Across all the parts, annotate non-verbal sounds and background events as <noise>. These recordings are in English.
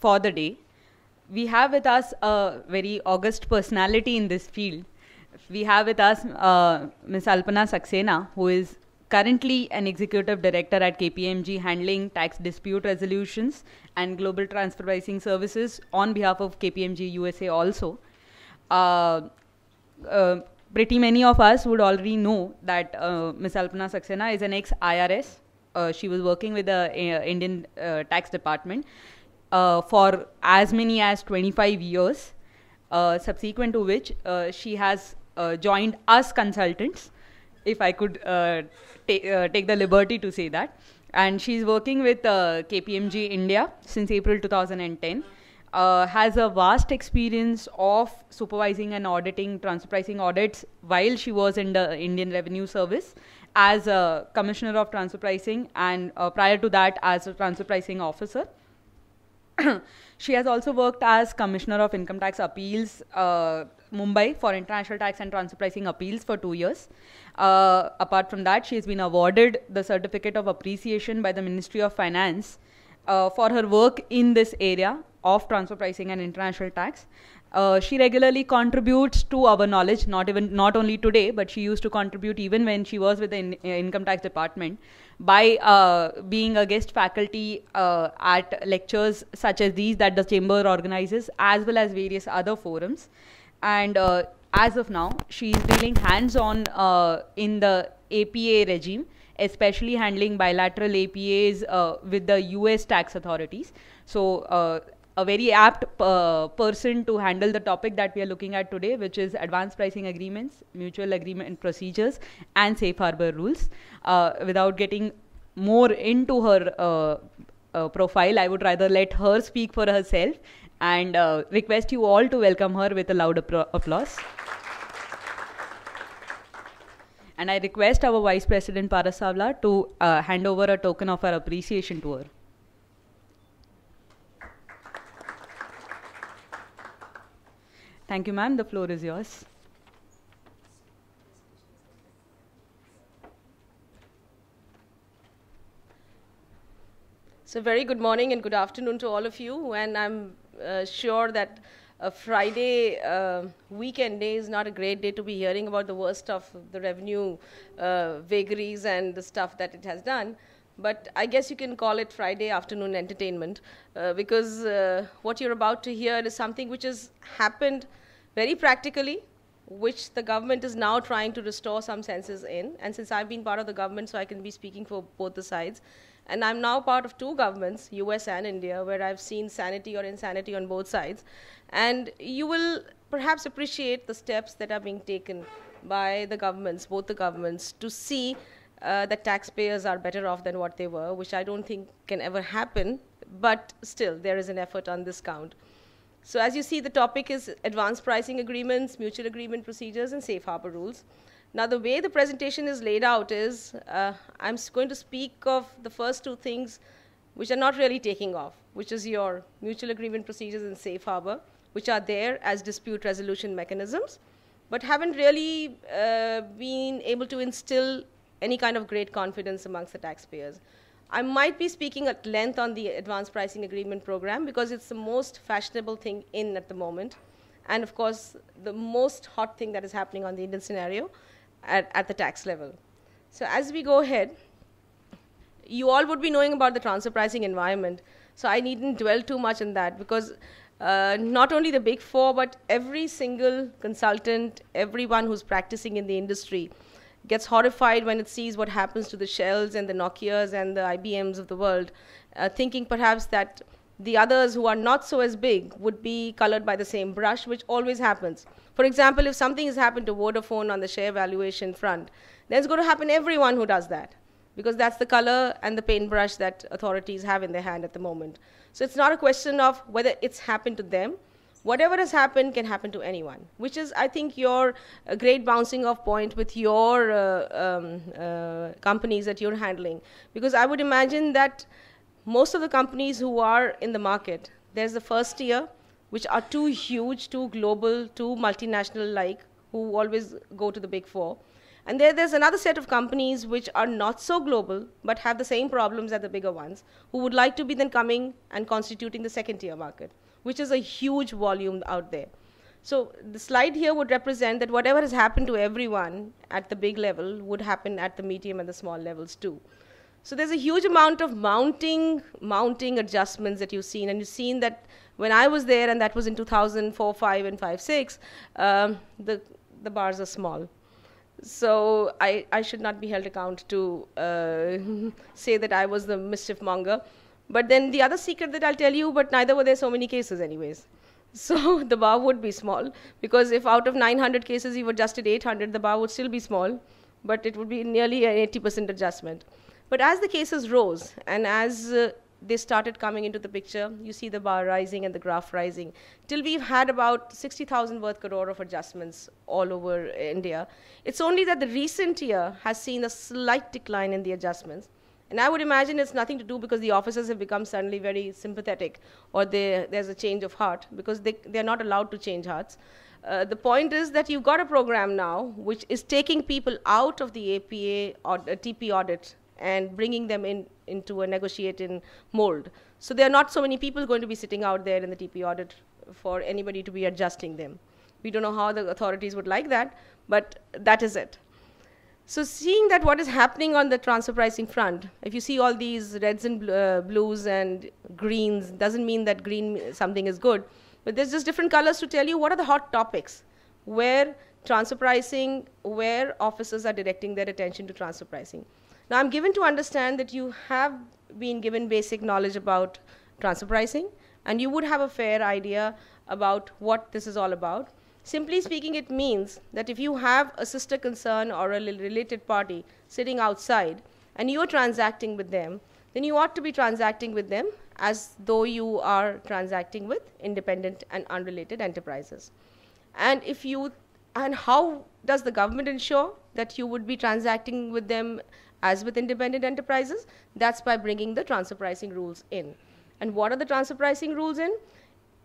for the day. We have with us a very august personality in this field. We have with us uh, Ms. Alpana Saxena, who is currently an executive director at KPMG handling tax dispute resolutions and global transfer pricing services on behalf of KPMG USA also. Uh, uh, pretty many of us would already know that uh, Ms. Alpana Saxena is an ex IRS. Uh, she was working with the uh, Indian uh, tax department uh, for as many as 25 years, uh, subsequent to which uh, she has uh, joined us consultants, if I could uh, take the liberty to say that. And she's working with KPMG India since April 2010. Uh, has a vast experience of supervising and auditing transfer pricing audits while she was in the Indian Revenue Service as a commissioner of transfer pricing and uh, prior to that as a transfer pricing officer. <coughs> she has also worked as Commissioner of Income Tax Appeals, uh, Mumbai, for International Tax and Transfer Pricing Appeals for two years. Uh, apart from that, she has been awarded the Certificate of Appreciation by the Ministry of Finance uh, for her work in this area of transfer pricing and international tax. Uh, she regularly contributes to our knowledge not even not only today but she used to contribute even when she was with the in, uh, income tax department by uh, being a guest faculty uh, at lectures such as these that the chamber organizes, as well as various other forums. And uh, as of now, she is dealing hands-on uh, in the APA regime, especially handling bilateral APAs uh, with the U.S. tax authorities. So uh, a very apt uh, person to handle the topic that we are looking at today, which is advanced pricing agreements, mutual agreement procedures, and safe harbor rules. Uh, without getting more into her uh, uh, profile, I would rather let her speak for herself and uh, request you all to welcome her with a loud applause. and I request our Vice President Parasavla to uh, hand over a token of our appreciation to her. Thank you, ma'am. The floor is yours. So very good morning and good afternoon to all of you. And I'm uh, sure that a Friday uh, weekend day is not a great day to be hearing about the worst of the revenue uh, vagaries and the stuff that it has done but I guess you can call it Friday afternoon entertainment uh, because uh, what you're about to hear is something which has happened very practically, which the government is now trying to restore some senses in. And since I've been part of the government, so I can be speaking for both the sides. And I'm now part of two governments, US and India, where I've seen sanity or insanity on both sides. And you will perhaps appreciate the steps that are being taken by the governments, both the governments, to see uh, that taxpayers are better off than what they were, which I don't think can ever happen, but still, there is an effort on this count. So, as you see, the topic is advanced pricing agreements, mutual agreement procedures, and safe harbor rules. Now, the way the presentation is laid out is uh, I'm going to speak of the first two things which are not really taking off, which is your mutual agreement procedures and safe harbor, which are there as dispute resolution mechanisms, but haven't really uh, been able to instill any kind of great confidence amongst the taxpayers. I might be speaking at length on the Advanced Pricing Agreement program because it's the most fashionable thing in at the moment. And of course, the most hot thing that is happening on the Indian scenario at, at the tax level. So, as we go ahead, you all would be knowing about the transfer pricing environment. So, I needn't dwell too much on that because uh, not only the big four, but every single consultant, everyone who's practicing in the industry gets horrified when it sees what happens to the Shells and the Nokias and the IBMs of the world, uh, thinking perhaps that the others who are not so as big would be colored by the same brush, which always happens. For example, if something has happened to Vodafone on the share valuation front, then it's going to happen to everyone who does that, because that's the color and the paintbrush that authorities have in their hand at the moment. So it's not a question of whether it's happened to them, whatever has happened can happen to anyone which is i think your uh, great bouncing off point with your uh, um, uh, companies that you're handling because i would imagine that most of the companies who are in the market there's the first tier which are too huge too global too multinational like who always go to the big four and there, there's another set of companies which are not so global but have the same problems as the bigger ones who would like to be then coming and constituting the second tier market which is a huge volume out there. So the slide here would represent that whatever has happened to everyone at the big level would happen at the medium and the small levels too. So there's a huge amount of mounting, mounting adjustments that you've seen, and you've seen that when I was there, and that was in 2004, 5, and 5, 6, um, the the bars are small. So I I should not be held account to uh, <laughs> say that I was the mischief monger. But then the other secret that I'll tell you, but neither were there so many cases anyways. <laughs> So the bar would be small because if out of 900 cases you adjusted 800, the bar would still be small, but it would be nearly an 80% adjustment. But as the cases rose and as uh, they started coming into the picture, you see the bar rising and the graph rising, till we've had about 60,000 worth crore of adjustments all over India. It's only that the recent year has seen a slight decline in the adjustments and I would imagine it's nothing to do because the officers have become suddenly very sympathetic or they, there's a change of heart because they, they're not allowed to change hearts. Uh, the point is that you've got a program now which is taking people out of the APA or the TP audit and bringing them in into a negotiating mold. So there are not so many people going to be sitting out there in the TP audit for anybody to be adjusting them. We don't know how the authorities would like that, but that is it. So seeing that what is happening on the transfer pricing front, if you see all these reds and bl uh, blues and greens, doesn't mean that green something is good, but there's just different colors to tell you what are the hot topics, where transfer pricing, where officers are directing their attention to transfer pricing. Now I'm given to understand that you have been given basic knowledge about transfer pricing, and you would have a fair idea about what this is all about. Simply speaking, it means that if you have a sister concern or a related party sitting outside and you're transacting with them, then you ought to be transacting with them as though you are transacting with independent and unrelated enterprises. And if you, and how does the government ensure that you would be transacting with them as with independent enterprises? That's by bringing the transfer pricing rules in. And what are the transfer pricing rules in?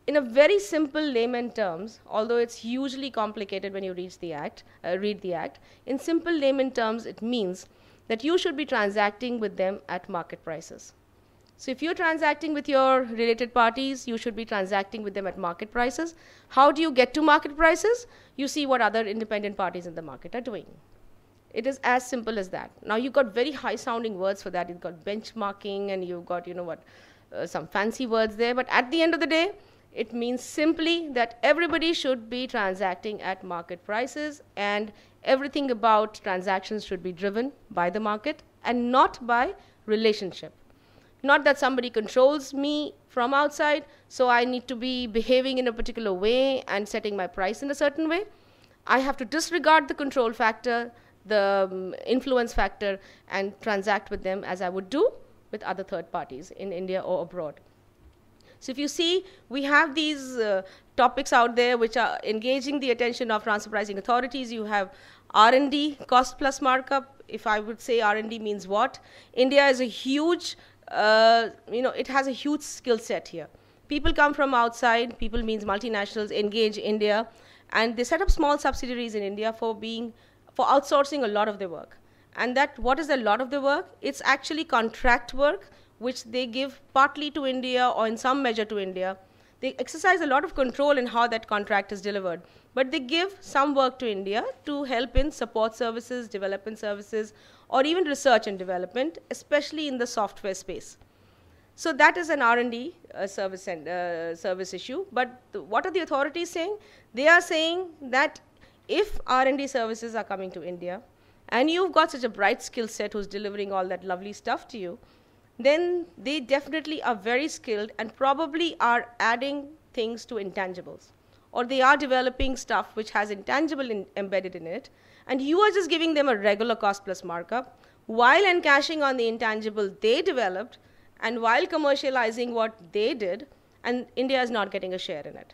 in a very simple layman terms, although it's hugely complicated when you read the act, uh, read the act, in simple layman terms, it means that you should be transacting with them at market prices. So if you're transacting with your related parties, you should be transacting with them at market prices. How do you get to market prices? You see what other independent parties in the market are doing. It is as simple as that. Now you've got very high sounding words for that. You've got benchmarking and you've got, you know what, uh, some fancy words there. But at the end of the day, it means simply that everybody should be transacting at market prices and everything about transactions should be driven by the market and not by relationship. Not that somebody controls me from outside, so I need to be behaving in a particular way and setting my price in a certain way. I have to disregard the control factor, the um, influence factor, and transact with them as I would do with other third parties in India or abroad. So if you see, we have these uh, topics out there which are engaging the attention of transfer pricing authorities. You have R&D, cost plus markup. If I would say R&D means what? India is a huge, uh, you know, it has a huge skill set here. People come from outside, people means multinationals engage India, and they set up small subsidiaries in India for being, for outsourcing a lot of their work. And that, what is a lot of the work? It's actually contract work which they give partly to India or in some measure to India. They exercise a lot of control in how that contract is delivered. But they give some work to India to help in support services, development services, or even research and development, especially in the software space. So that is an R&D uh, service, and, uh, service issue. But what are the authorities saying? They are saying that if R&D services are coming to India, and you've got such a bright skill set who's delivering all that lovely stuff to you, then they definitely are very skilled and probably are adding things to intangibles. Or they are developing stuff which has intangible in embedded in it, and you are just giving them a regular cost plus markup while encashing on the intangible they developed and while commercializing what they did, and India is not getting a share in it.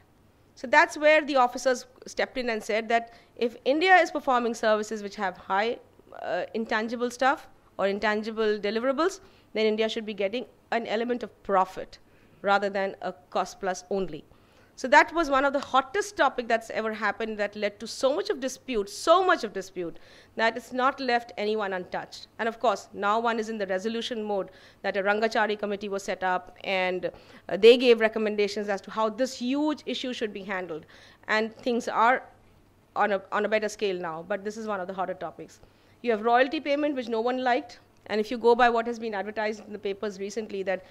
So that's where the officers stepped in and said that if India is performing services which have high uh, intangible stuff or intangible deliverables, then India should be getting an element of profit rather than a cost plus only. So that was one of the hottest topic that's ever happened that led to so much of dispute, so much of dispute that it's not left anyone untouched. And of course, now one is in the resolution mode that a Rangachari committee was set up and uh, they gave recommendations as to how this huge issue should be handled. And things are on a, on a better scale now, but this is one of the hotter topics. You have royalty payment, which no one liked. And if you go by what has been advertised in the papers recently, that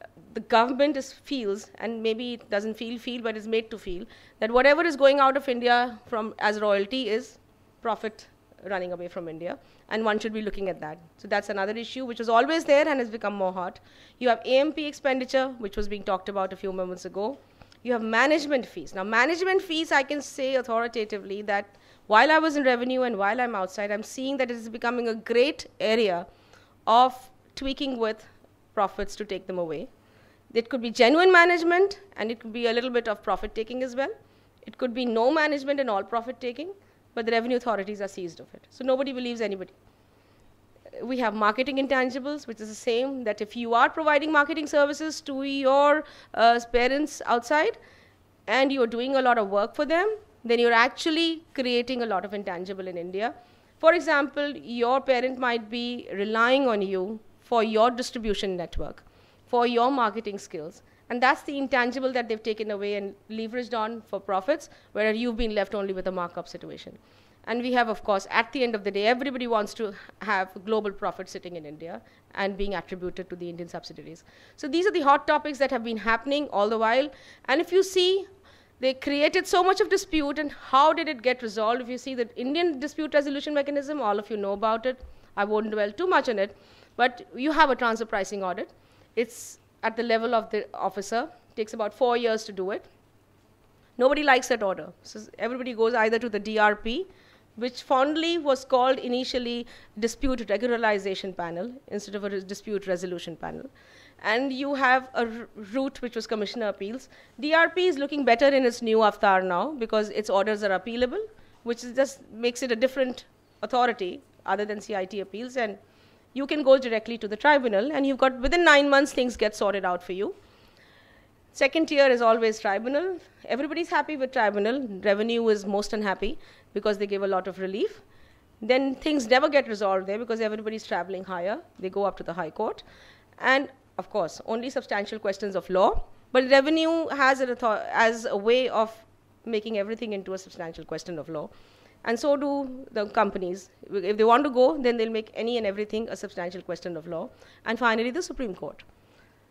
uh, the government is, feels, and maybe it doesn't feel feel, but is made to feel that whatever is going out of India from as royalty is profit running away from India, and one should be looking at that. So that's another issue which was always there and has become more hot. You have AMP expenditure, which was being talked about a few moments ago. You have management fees. Now, management fees, I can say authoritatively that while I was in revenue and while I'm outside, I'm seeing that it is becoming a great area of tweaking with profits to take them away. It could be genuine management, and it could be a little bit of profit taking as well. It could be no management and all profit taking, but the revenue authorities are seized of it. So nobody believes anybody. We have marketing intangibles, which is the same that if you are providing marketing services to your uh, parents outside and you're doing a lot of work for them, then you're actually creating a lot of intangible in India. For example, your parent might be relying on you for your distribution network, for your marketing skills. And that's the intangible that they've taken away and leveraged on for profits, where you've been left only with a markup situation. And we have, of course, at the end of the day, everybody wants to have global profit sitting in India and being attributed to the Indian subsidiaries. So these are the hot topics that have been happening all the while. And if you see they created so much of dispute, and how did it get resolved? If you see the Indian dispute resolution mechanism, all of you know about it. I won't dwell too much on it, but you have a transfer pricing audit. It's at the level of the officer. Takes about four years to do it. Nobody likes that order, so everybody goes either to the DRP, which fondly was called initially dispute regularization panel instead of a dispute resolution panel and you have a route which was commissioner appeals. DRP is looking better in its new avatar now because its orders are appealable, which just makes it a different authority other than CIT appeals, and you can go directly to the tribunal, and you've got within nine months things get sorted out for you. Second tier is always tribunal. Everybody's happy with tribunal. Revenue is most unhappy because they give a lot of relief then things never get resolved there because everybody's traveling higher. They go up to the High Court. And of course, only substantial questions of law, but revenue has, an as a way of making everything into a substantial question of law. And so do the companies. If they want to go, then they'll make any and everything a substantial question of law. And finally, the Supreme Court.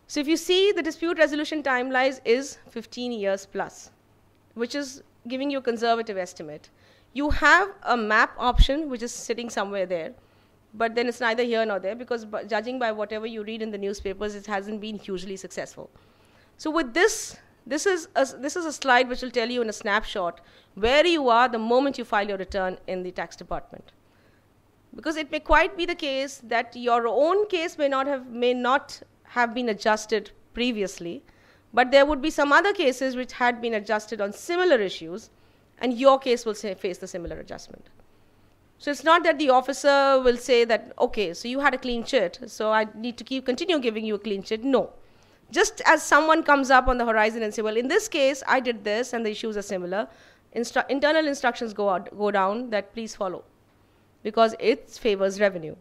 So if you see, the dispute resolution timeline is 15 years plus, which is giving you a conservative estimate. You have a map option, which is sitting somewhere there but then it's neither here nor there because b- judging by whatever you read in the newspapers, it hasn't been hugely successful. So with this, this is a, this is a slide which will tell you in a snapshot where you are the moment you file your return in the tax department. Because it may quite be the case that your own case may not have may not have been adjusted previously, but there would be some other cases which had been adjusted on similar issues, and your case will say, face the similar adjustment. So it's not that the officer will say that, okay, so you had a clean shirt, so I need to keep continue giving you a clean shirt. No. Just as someone comes up on the horizon and say, well, in this case, I did this and the issues are similar, Instru internal instructions go, out, go down that please follow because it favors revenue.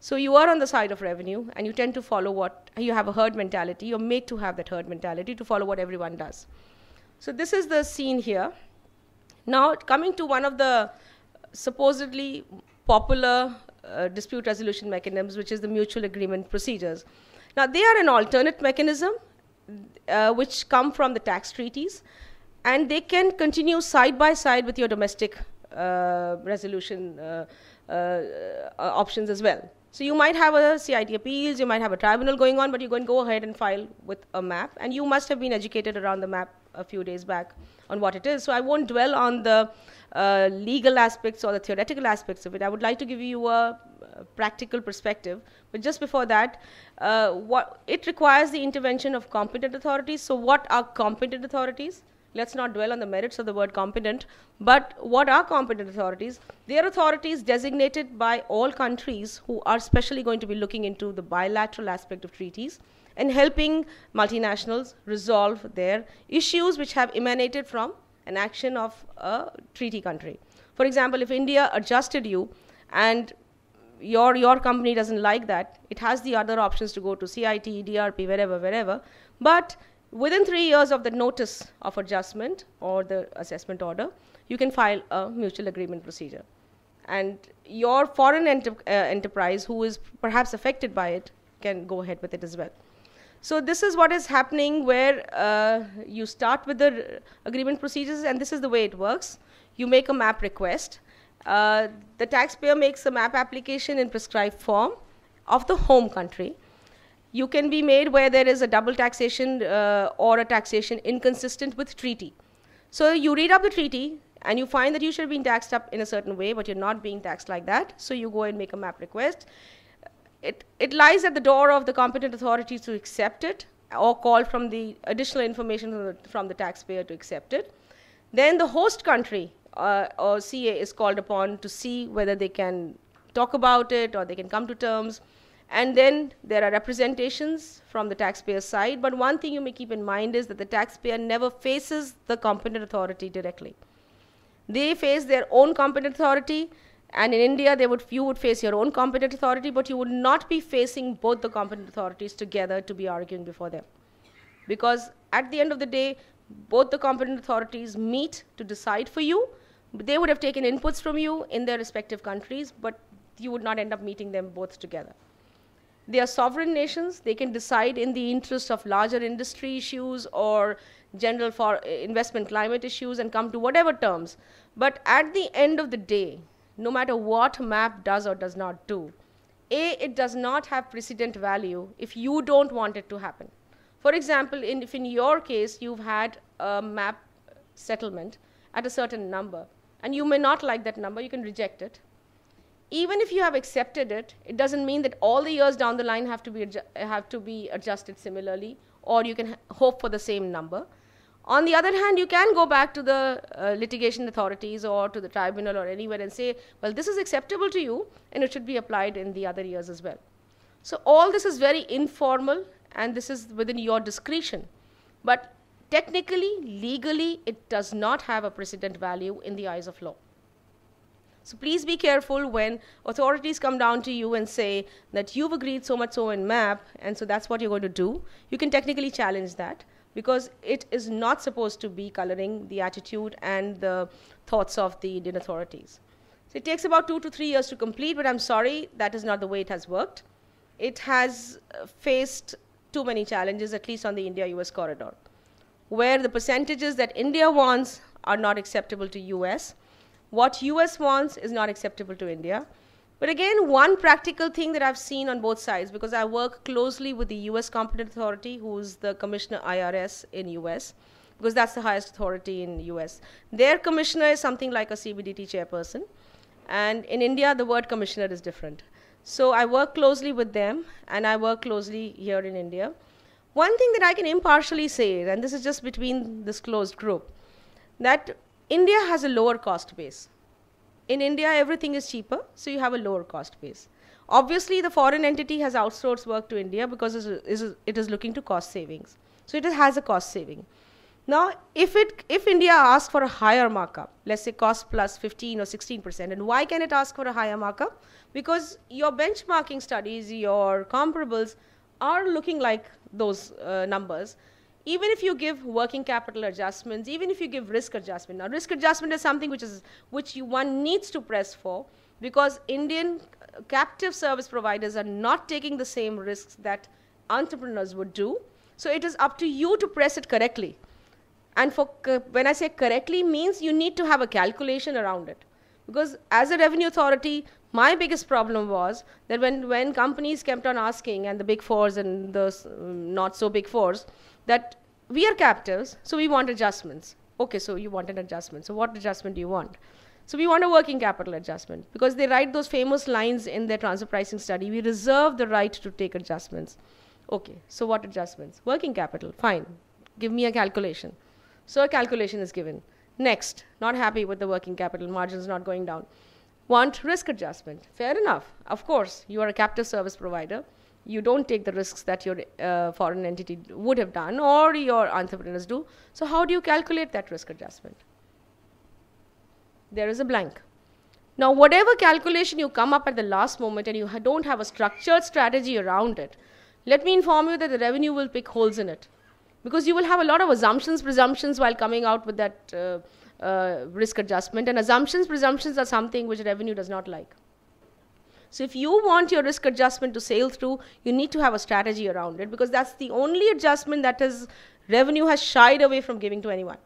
So you are on the side of revenue and you tend to follow what, you have a herd mentality, you're made to have that herd mentality to follow what everyone does. So this is the scene here. Now coming to one of the supposedly popular uh, dispute resolution mechanisms, which is the mutual agreement procedures. Now, they are an alternate mechanism uh, which come from the tax treaties, and they can continue side by side with your domestic uh, resolution uh, uh, uh, options as well. So you might have a CIT appeals, you might have a tribunal going on, but you're going to go ahead and file with a map, and you must have been educated around the map a few days back on what it is. So I won't dwell on the uh, legal aspects or the theoretical aspects of it. I would like to give you a practical perspective. But just before that, uh, what it requires the intervention of competent authorities. So what are competent authorities? Let's not dwell on the merits of the word competent, but what are competent authorities? They are authorities designated by all countries who are specially going to be looking into the bilateral aspect of treaties and helping multinationals resolve their issues which have emanated from an action of a treaty country. For example, if India adjusted you and your, your company doesn't like that, it has the other options to go to CIT, DRP, wherever, wherever. But within three years of the notice of adjustment or the assessment order, you can file a mutual agreement procedure. And your foreign enter uh, enterprise, who is perhaps affected by it, can go ahead with it as well. So this is what is happening where uh, you start with the agreement procedures and this is the way it works. You make a map request. Uh, the taxpayer makes a map application in prescribed form of the home country. You can be made where there is a double taxation uh, or a taxation inconsistent with treaty. So you read up the treaty and you find that you should be taxed up in a certain way, but you're not being taxed like that. So you go and make a map request. It, it lies at the door of the competent authorities to accept it or call from the additional information from the, from the taxpayer to accept it. Then the host country uh, or CA is called upon to see whether they can talk about it or they can come to terms. And then there are representations from the taxpayer side. But one thing you may keep in mind is that the taxpayer never faces the competent authority directly. They face their own competent authority and in India, they would, you would face your own competent authority, but you would not be facing both the competent authorities together to be arguing before them. Because at the end of the day, both the competent authorities meet to decide for you. They would have taken inputs from you in their respective countries, but you would not end up meeting them both together. They are sovereign nations. They can decide in the interest of larger industry issues or general for investment climate issues and come to whatever terms. But at the end of the day, no matter what map does or does not do. A, it does not have precedent value if you don't want it to happen. For example, in, if in your case you've had a map settlement at a certain number, and you may not like that number, you can reject it. Even if you have accepted it, it doesn't mean that all the years down the line have to be, have to be adjusted similarly, or you can hope for the same number. On the other hand, you can go back to the uh, litigation authorities or to the tribunal or anywhere and say, well, this is acceptable to you and it should be applied in the other years as well. So all this is very informal and this is within your discretion. But technically, legally, it does not have a precedent value in the eyes of law. So please be careful when authorities come down to you and say that you've agreed so much so in MAP, and so that's what you're going to do. You can technically challenge that because it is not supposed to be coloring the attitude and the thoughts of the Indian authorities. So it takes about two to three years to complete, but I'm sorry, that is not the way it has worked. It has uh, faced too many challenges, at least on the India US corridor, where the percentages that India wants are not acceptable to US. What US wants is not acceptable to India. But again, one practical thing that I've seen on both sides, because I work closely with the US competent authority, who's the commissioner IRS in US, because that's the highest authority in US. Their commissioner is something like a CBDT chairperson. And in India, the word commissioner is different. So I work closely with them, and I work closely here in India. One thing that I can impartially say, and this is just between this closed group, that India has a lower cost base in India, everything is cheaper, so you have a lower cost base. Obviously, the foreign entity has outsourced work to India because it is looking to cost savings. So it has a cost saving. Now, if, it, if India asks for a higher markup, let's say cost plus 15 or 16%, and why can it ask for a higher markup? Because your benchmarking studies, your comparables are looking like those uh, numbers even if you give working capital adjustments, even if you give risk adjustment. Now, risk adjustment is something which is which you, one needs to press for because Indian captive service providers are not taking the same risks that entrepreneurs would do. So it is up to you to press it correctly. And for when I say correctly means you need to have a calculation around it. Because as a revenue authority, my biggest problem was that when, when companies kept on asking, and the big fours and the not so big fours, that we are captives, so we want adjustments. Okay, so you want an adjustment. So what adjustment do you want? So we want a working capital adjustment because they write those famous lines in their transfer pricing study. We reserve the right to take adjustments. Okay, so what adjustments? Working capital, fine. Give me a calculation. So a calculation is given. Next, not happy with the working capital, margins not going down. Want risk adjustment. Fair enough. Of course, you are a captive service provider you don't take the risks that your uh, foreign entity would have done or your entrepreneurs do. So, how do you calculate that risk adjustment? There is a blank. Now, whatever calculation you come up at the last moment and you ha don't have a structured strategy around it, let me inform you that the revenue will pick holes in it. Because you will have a lot of assumptions, presumptions while coming out with that uh, uh, risk adjustment. And assumptions, presumptions are something which revenue does not like. So if you want your risk adjustment to sail through, you need to have a strategy around it because that's the only adjustment that is revenue has shied away from giving to anyone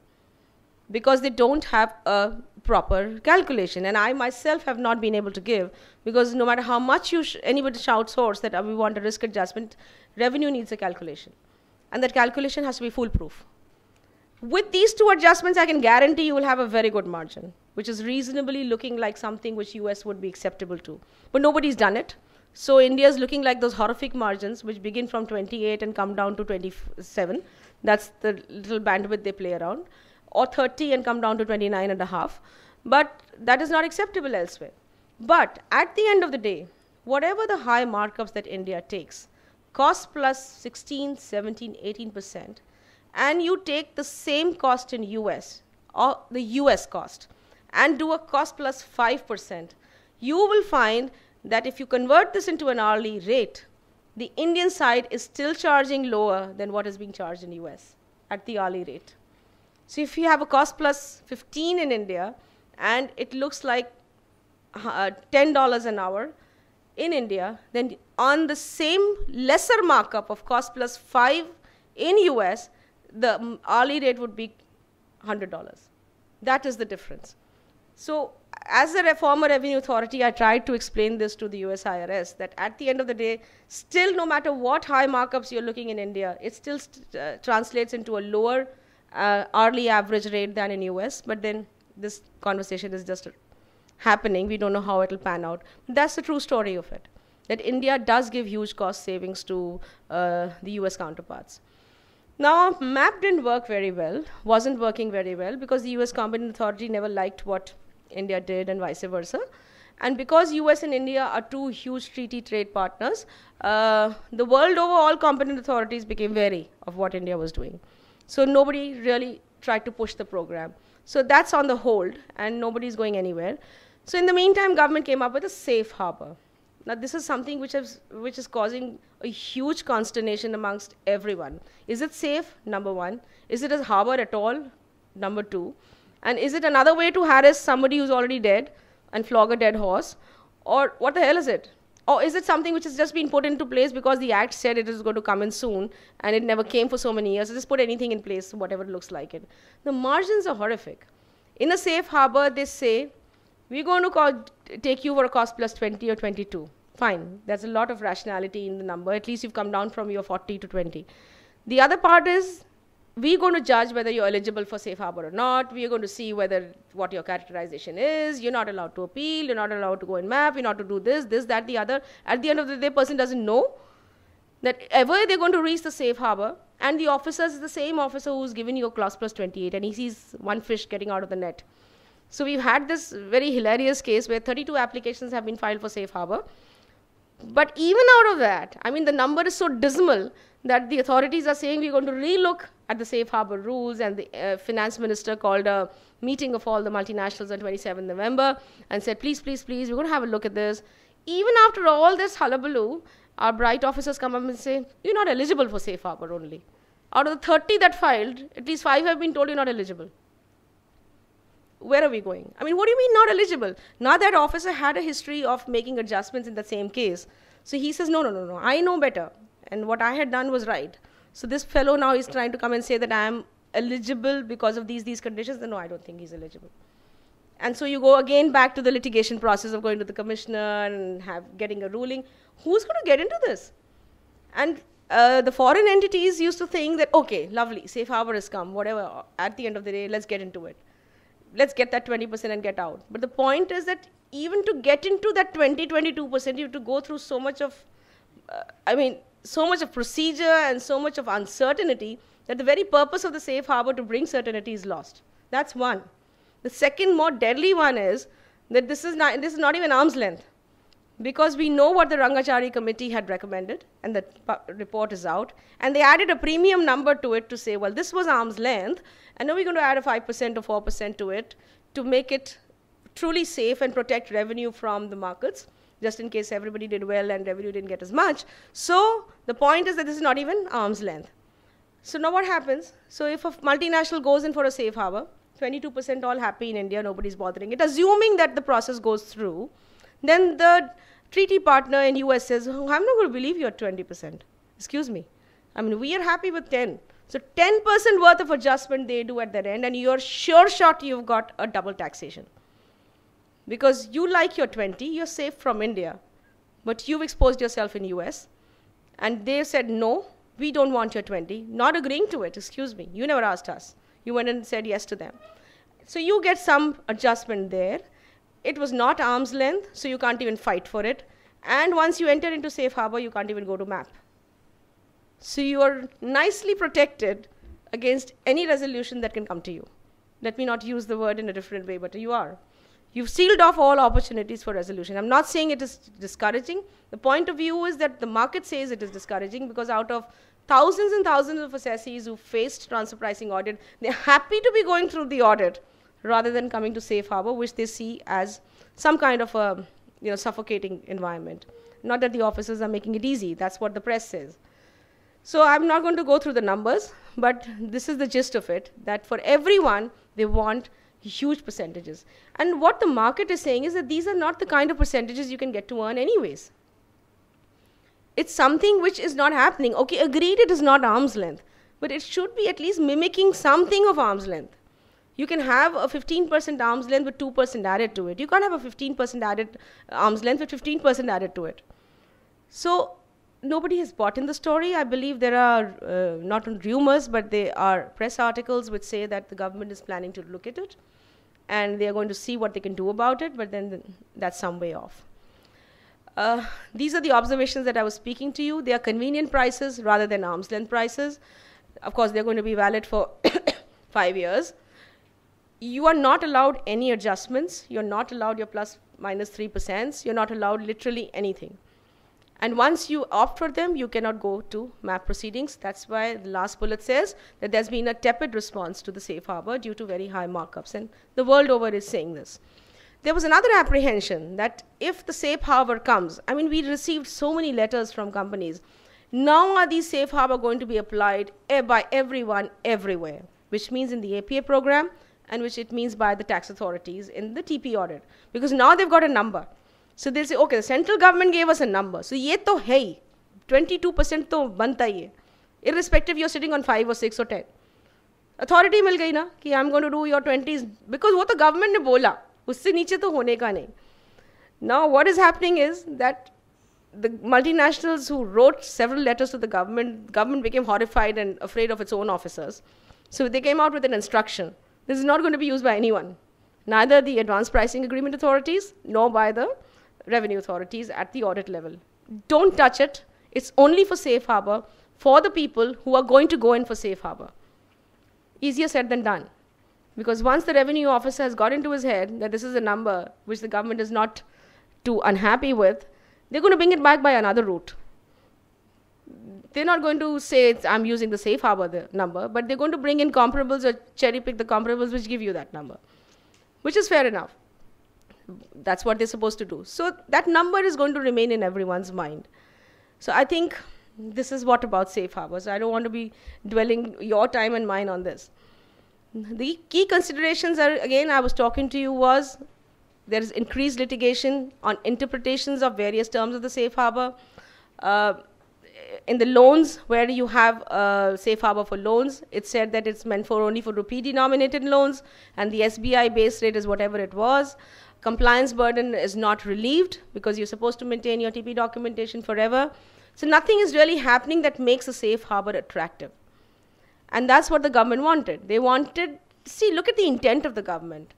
because they don't have a proper calculation and i myself have not been able to give because no matter how much you sh- anybody shouts horse that uh, we want a risk adjustment revenue needs a calculation and that calculation has to be foolproof with these two adjustments i can guarantee you will have a very good margin which is reasonably looking like something which US would be acceptable to. But nobody's done it. So India is looking like those horrific margins which begin from 28 and come down to 27. That's the little bandwidth they play around. Or 30 and come down to 29 and a half. But that is not acceptable elsewhere. But at the end of the day, whatever the high markups that India takes, cost plus 16, 17, 18%, and you take the same cost in US, or the US cost, and do a cost plus 5%, you will find that if you convert this into an hourly rate, the Indian side is still charging lower than what is being charged in US at the hourly rate. So if you have a cost plus 15 in India and it looks like uh, $10 an hour in India, then on the same lesser markup of cost plus 5 in US, the hourly rate would be $100. That is the difference. So as a former revenue authority, I tried to explain this to the US IRS that at the end of the day, still no matter what high markups you're looking in India, it still st uh, translates into a lower uh, hourly average rate than in US. But then this conversation is just happening. We don't know how it'll pan out. That's the true story of it. That India does give huge cost savings to uh, the US counterparts. Now, MAP didn't work very well, wasn't working very well because the US Competent Authority never liked what India did and vice versa. And because US and India are two huge treaty trade partners, uh, the world over, all competent authorities became wary of what India was doing. So nobody really tried to push the program. So that's on the hold, and nobody's going anywhere. So in the meantime, government came up with a safe harbor. Now this is something which, has, which is causing a huge consternation amongst everyone. Is it safe? Number one. Is it a harbor at all? Number two. And is it another way to harass somebody who's already dead and flog a dead horse? Or what the hell is it? Or is it something which has just been put into place because the act said it is going to come in soon and it never came for so many years? So just put anything in place, whatever it looks like it. The margins are horrific. In a safe harbor, they say, we're going to call, take you for a cost plus 20 or 22. Fine, there's a lot of rationality in the number. At least you've come down from your 40 to 20. The other part is we're going to judge whether you're eligible for safe harbor or not. We're going to see whether what your characterization is. You're not allowed to appeal. You're not allowed to go and map. You're not to do this, this, that, the other. At the end of the day, person doesn't know that ever they're going to reach the safe harbor. And the officer is the same officer who's given you a class plus 28, and he sees one fish getting out of the net. So we've had this very hilarious case where 32 applications have been filed for safe harbor. But even out of that, I mean, the number is so dismal that the authorities are saying we're going to relook at the safe harbor rules, and the uh, finance minister called a meeting of all the multinationals on 27 November and said, please, please, please, we're going to have a look at this. Even after all this hullabaloo, our bright officers come up and say, you're not eligible for safe harbor only. Out of the 30 that filed, at least five have been told you're not eligible where are we going? I mean, what do you mean not eligible? Now that officer had a history of making adjustments in the same case. So he says, no, no, no, no, I know better. And what I had done was right. So this fellow now is trying to come and say that I am eligible because of these, these conditions. Then no, I don't think he's eligible. And so you go again back to the litigation process of going to the commissioner and have, getting a ruling. Who's going to get into this? And uh, the foreign entities used to think that, okay, lovely, safe harbor has come, whatever, at the end of the day, let's get into it let's get that 20% and get out. But the point is that even to get into that 20, 22%, you have to go through so much of, uh, I mean, so much of procedure and so much of uncertainty that the very purpose of the safe harbor to bring certainty is lost. That's one. The second, more deadly one is that this is not, this is not even arm's length because we know what the Rangachari committee had recommended, and the report is out, and they added a premium number to it to say, well, this was arm's length, and now we're going to add a 5% or 4% to it to make it truly safe and protect revenue from the markets, just in case everybody did well and revenue didn't get as much. So the point is that this is not even arm's length. So now what happens? So if a multinational goes in for a safe harbor, 22% all happy in India, nobody's bothering it, assuming that the process goes through, then the treaty partner and US says, oh, I'm not going to believe you're 20%. Excuse me. I mean, we are happy with 10. So 10% worth of adjustment they do at their end, and you're sure shot you've got a double taxation. Because you like your 20, you're safe from India, but you've exposed yourself in US, and they said, no, we don't want your 20, not agreeing to it, excuse me. You never asked us. You went and said yes to them. So you get some adjustment there. It was not arm's length, so you can't even fight for it. And once you enter into safe harbor, you can't even go to map. So you are nicely protected against any resolution that can come to you. Let me not use the word in a different way, but you are. You've sealed off all opportunities for resolution. I'm not saying it is discouraging. The point of view is that the market says it is discouraging because out of thousands and thousands of assessees who faced transfer pricing audit, they're happy to be going through the audit rather than coming to safe harbor, which they see as some kind of a you know, suffocating environment. Not that the officers are making it easy, that's what the press says. So I'm not going to go through the numbers, but this is the gist of it that for everyone, they want huge percentages. And what the market is saying is that these are not the kind of percentages you can get to earn, anyways. It's something which is not happening. Okay, agreed, it is not arm's length, but it should be at least mimicking something of arm's length you can have a 15% arm's length with 2% added to it. You can't have a 15% added uh, arm's length with 15% added to it. So nobody has bought in the story. I believe there are uh, not rumors, but there are press articles which say that the government is planning to look at it and they are going to see what they can do about it, but then that's some way off. Uh, these are the observations that I was speaking to you. They are convenient prices rather than arm's length prices. Of course, they're going to be valid for <coughs> five years you are not allowed any adjustments. You're not allowed your plus minus 3%. You're not allowed literally anything. And once you opt for them, you cannot go to map proceedings. That's why the last bullet says that there's been a tepid response to the safe harbor due to very high markups. And the world over is saying this. There was another apprehension that if the safe harbor comes, I mean, we received so many letters from companies. Now are these safe harbor going to be applied eh, by everyone everywhere? Which means in the APA program, and which it means by the tax authorities in the TP audit. Because now they've got a number. So they'll say, okay, the central government gave us a number. So ye to hai. 22% to banta ye. Irrespective you're sitting on 5 or 6 or 10. Authority mil गई na ki I am going to do your 20s because तो government government ne bola, usse niche to का नहीं now what is happening is the multinationals who wrote several letters to the government, government became horrified and afraid of its own officers. So they came out with an instruction this is not going to be used by anyone, neither the advanced pricing agreement authorities nor by the revenue authorities at the audit level. Don't touch it. It's only for safe harbor for the people who are going to go in for safe harbor. Easier said than done. Because once the revenue officer has got into his head that this is a number which the government is not too unhappy with, they're going to bring it back by another route they're not going to say I'm using the safe harbor the number, but they're going to bring in comparables or cherry pick the comparables which give you that number, which is fair enough. That's what they're supposed to do. So that number is going to remain in everyone's mind. So I think this is what about safe harbors. I don't want to be dwelling your time and mine on this. The key considerations are again, I was talking to you, was there is increased litigation on interpretations of various terms of the safe harbor. Uh, in the loans where you have uh, safe harbor for loans, it's said that it's meant for only for rupee denominated loans and the SBI base rate is whatever it was. Compliance burden is not relieved because you're supposed to maintain your TP documentation forever. So nothing is really happening that makes a safe harbor attractive. And that's what the government wanted. They wanted, see, look at the intent of the government.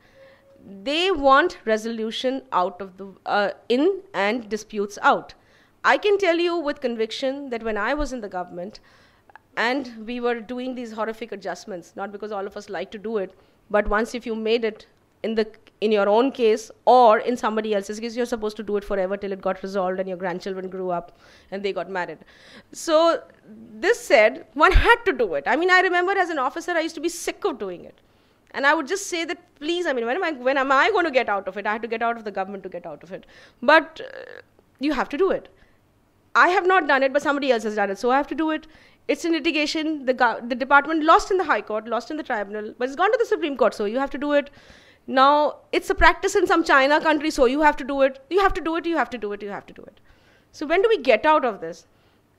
They want resolution out of the, uh, in and disputes out. I can tell you with conviction that when I was in the government and we were doing these horrific adjustments, not because all of us like to do it, but once if you made it in the in your own case or in somebody else's case, you're supposed to do it forever till it got resolved and your grandchildren grew up and they got married. So this said, one had to do it. I mean, I remember as an officer, I used to be sick of doing it. And I would just say that, please, I mean, when am I, when am I going to get out of it? I had to get out of the government to get out of it. But uh, you have to do it. I have not done it, but somebody else has done it, so I have to do it. It's in litigation. The, the department lost in the High Court, lost in the tribunal, but it's gone to the Supreme Court, so you have to do it. Now, it's a practice in some China country, so you have to do it. You have to do it, you have to do it, you have to do it. So, when do we get out of this?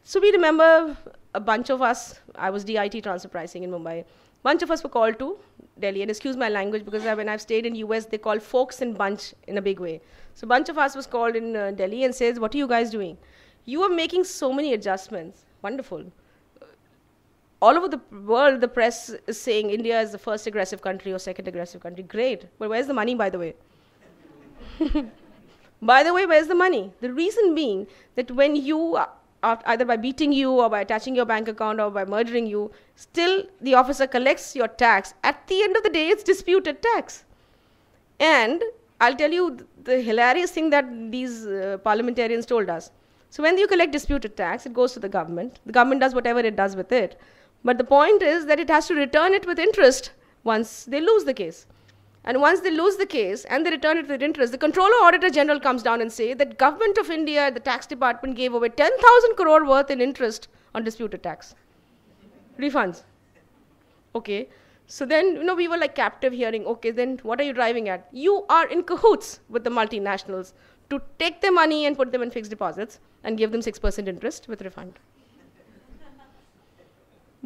So, we remember a bunch of us, I was DIT transfer pricing in Mumbai, bunch of us were called to Delhi. And excuse my language because I, when I've stayed in US, they call folks in bunch in a big way. So bunch of us was called in uh, Delhi and says, what are you guys doing? You are making so many adjustments. Wonderful. All over the world, the press is saying India is the first aggressive country or second aggressive country. Great. But where's the money, by the way? <laughs> by the way, where's the money? The reason being that when you uh, either by beating you or by attaching your bank account or by murdering you, still the officer collects your tax. At the end of the day, it's disputed tax. And I'll tell you the hilarious thing that these uh, parliamentarians told us. So when you collect disputed tax, it goes to the government. The government does whatever it does with it. But the point is that it has to return it with interest once they lose the case. And once they lose the case and they return it with interest, the Controller Auditor General comes down and says that Government of India, the tax department gave away 10,000 crore worth in interest on disputed tax. Refunds. Okay. So then, you know, we were like captive hearing, okay, then what are you driving at? You are in cahoots with the multinationals to take the money and put them in fixed deposits and give them 6% interest with refund.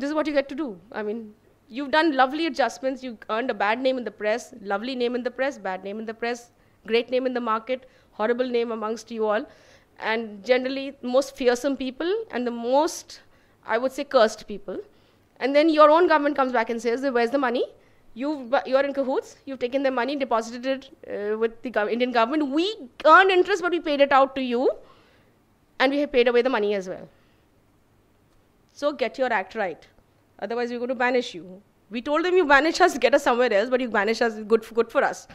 this is what you get to do. I mean, you've done lovely adjustments, you earned a bad name in the press, lovely name in the press, bad name in the press, great name in the market, horrible name amongst you all. And generally, most fearsome people and the most, I would say, cursed people. And then your own government comes back and says, Where's the money? You've, you're in cahoots. You've taken the money, deposited it uh, with the gov Indian government. We earned interest, but we paid it out to you. And we have paid away the money as well. So get your act right. Otherwise, we're going to banish you. We told them you banish us, get us somewhere else, but you banish us, good good for us.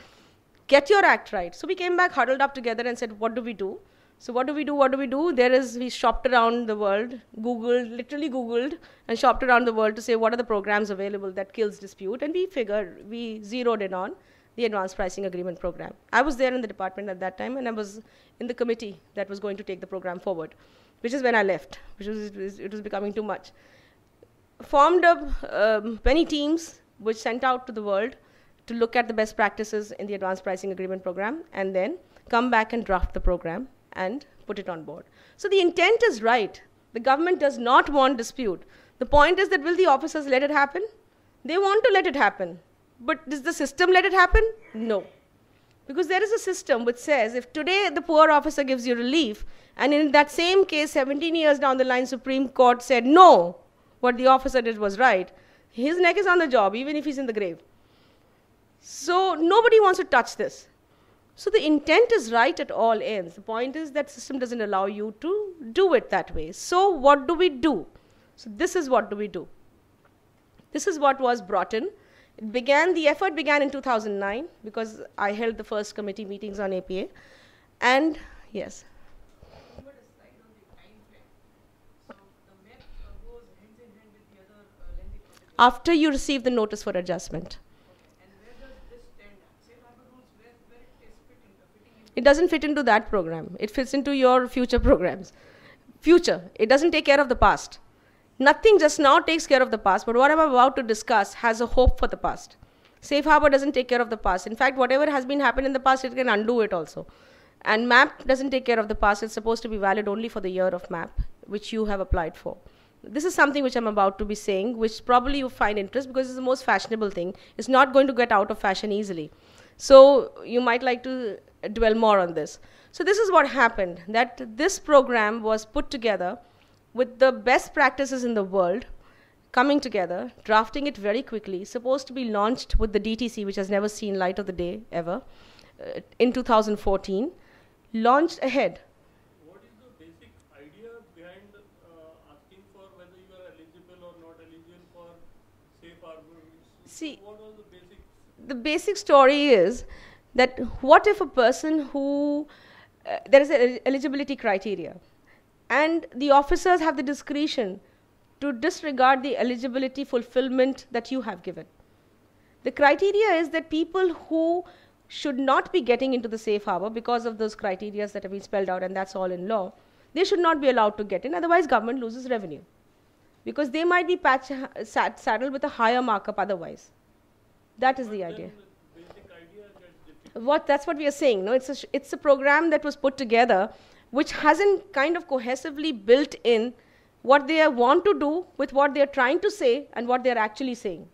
Get your act right. So we came back, huddled up together, and said, What do we do? So what do we do? What do we do? There is we shopped around the world, Googled, literally Googled, and shopped around the world to say what are the programs available that kills dispute, and we figured we zeroed in on the Advanced Pricing Agreement program. I was there in the department at that time, and I was in the committee that was going to take the program forward, which is when I left, which was it was, becoming too much. Formed up um, many teams which sent out to the world to look at the best practices in the Advanced Pricing Agreement program, and then come back and draft the program and put it on board. So the intent is right. The government does not want dispute. The point is that will the officers let it happen? They want to let it happen. But does the system let it happen? No. Because there is a system which says if today the poor officer gives you relief, and in that same case, 17 years down the line, Supreme Court said no, what the officer did was right, his neck is on the job, even if he's in the grave. So nobody wants to touch this. So the intent is right at all ends. The point is that system doesn't allow you to do it that way. So what do we do? So this is what do we do. This is what was brought in. It began, the effort began in 2009 because I held the first committee meetings on APA. And yes. After you receive the notice for adjustment. It doesn't fit into that program. It fits into your future programs. Future. It doesn't take care of the past. Nothing just now takes care of the past, but what I'm about to discuss has a hope for the past. Safe harbor doesn't take care of the past. In fact, whatever has been happened in the past, it can undo it also. And MAP doesn't take care of the past. It's supposed to be valid only for the year of MAP, which you have applied for this is something which I'm about to be saying, which probably you find interest because it's the most fashionable thing. It's not going to get out of fashion easily. So you might like to dwell more on this. So this is what happened, that this program was put together with the best practices in the world coming together, drafting it very quickly, supposed to be launched with the DTC, which has never seen light of the day ever, uh, in 2014, launched ahead. What is the basic idea behind uh, asking for whether you are eligible or not eligible for safe harbor? See, what was the basic? The basic story is that what if a person who uh, there is an eligibility criteria and the officers have the discretion to disregard the eligibility fulfillment that you have given the criteria is that people who should not be getting into the safe harbor because of those criteria that have been spelled out and that's all in law they should not be allowed to get in otherwise government loses revenue because they might be patch, saddled with a higher markup otherwise that is but the idea what that's what we are saying. No, it's a it's a program that was put together, which hasn't kind of cohesively built in what they want to do with what they are trying to say and what they are actually saying.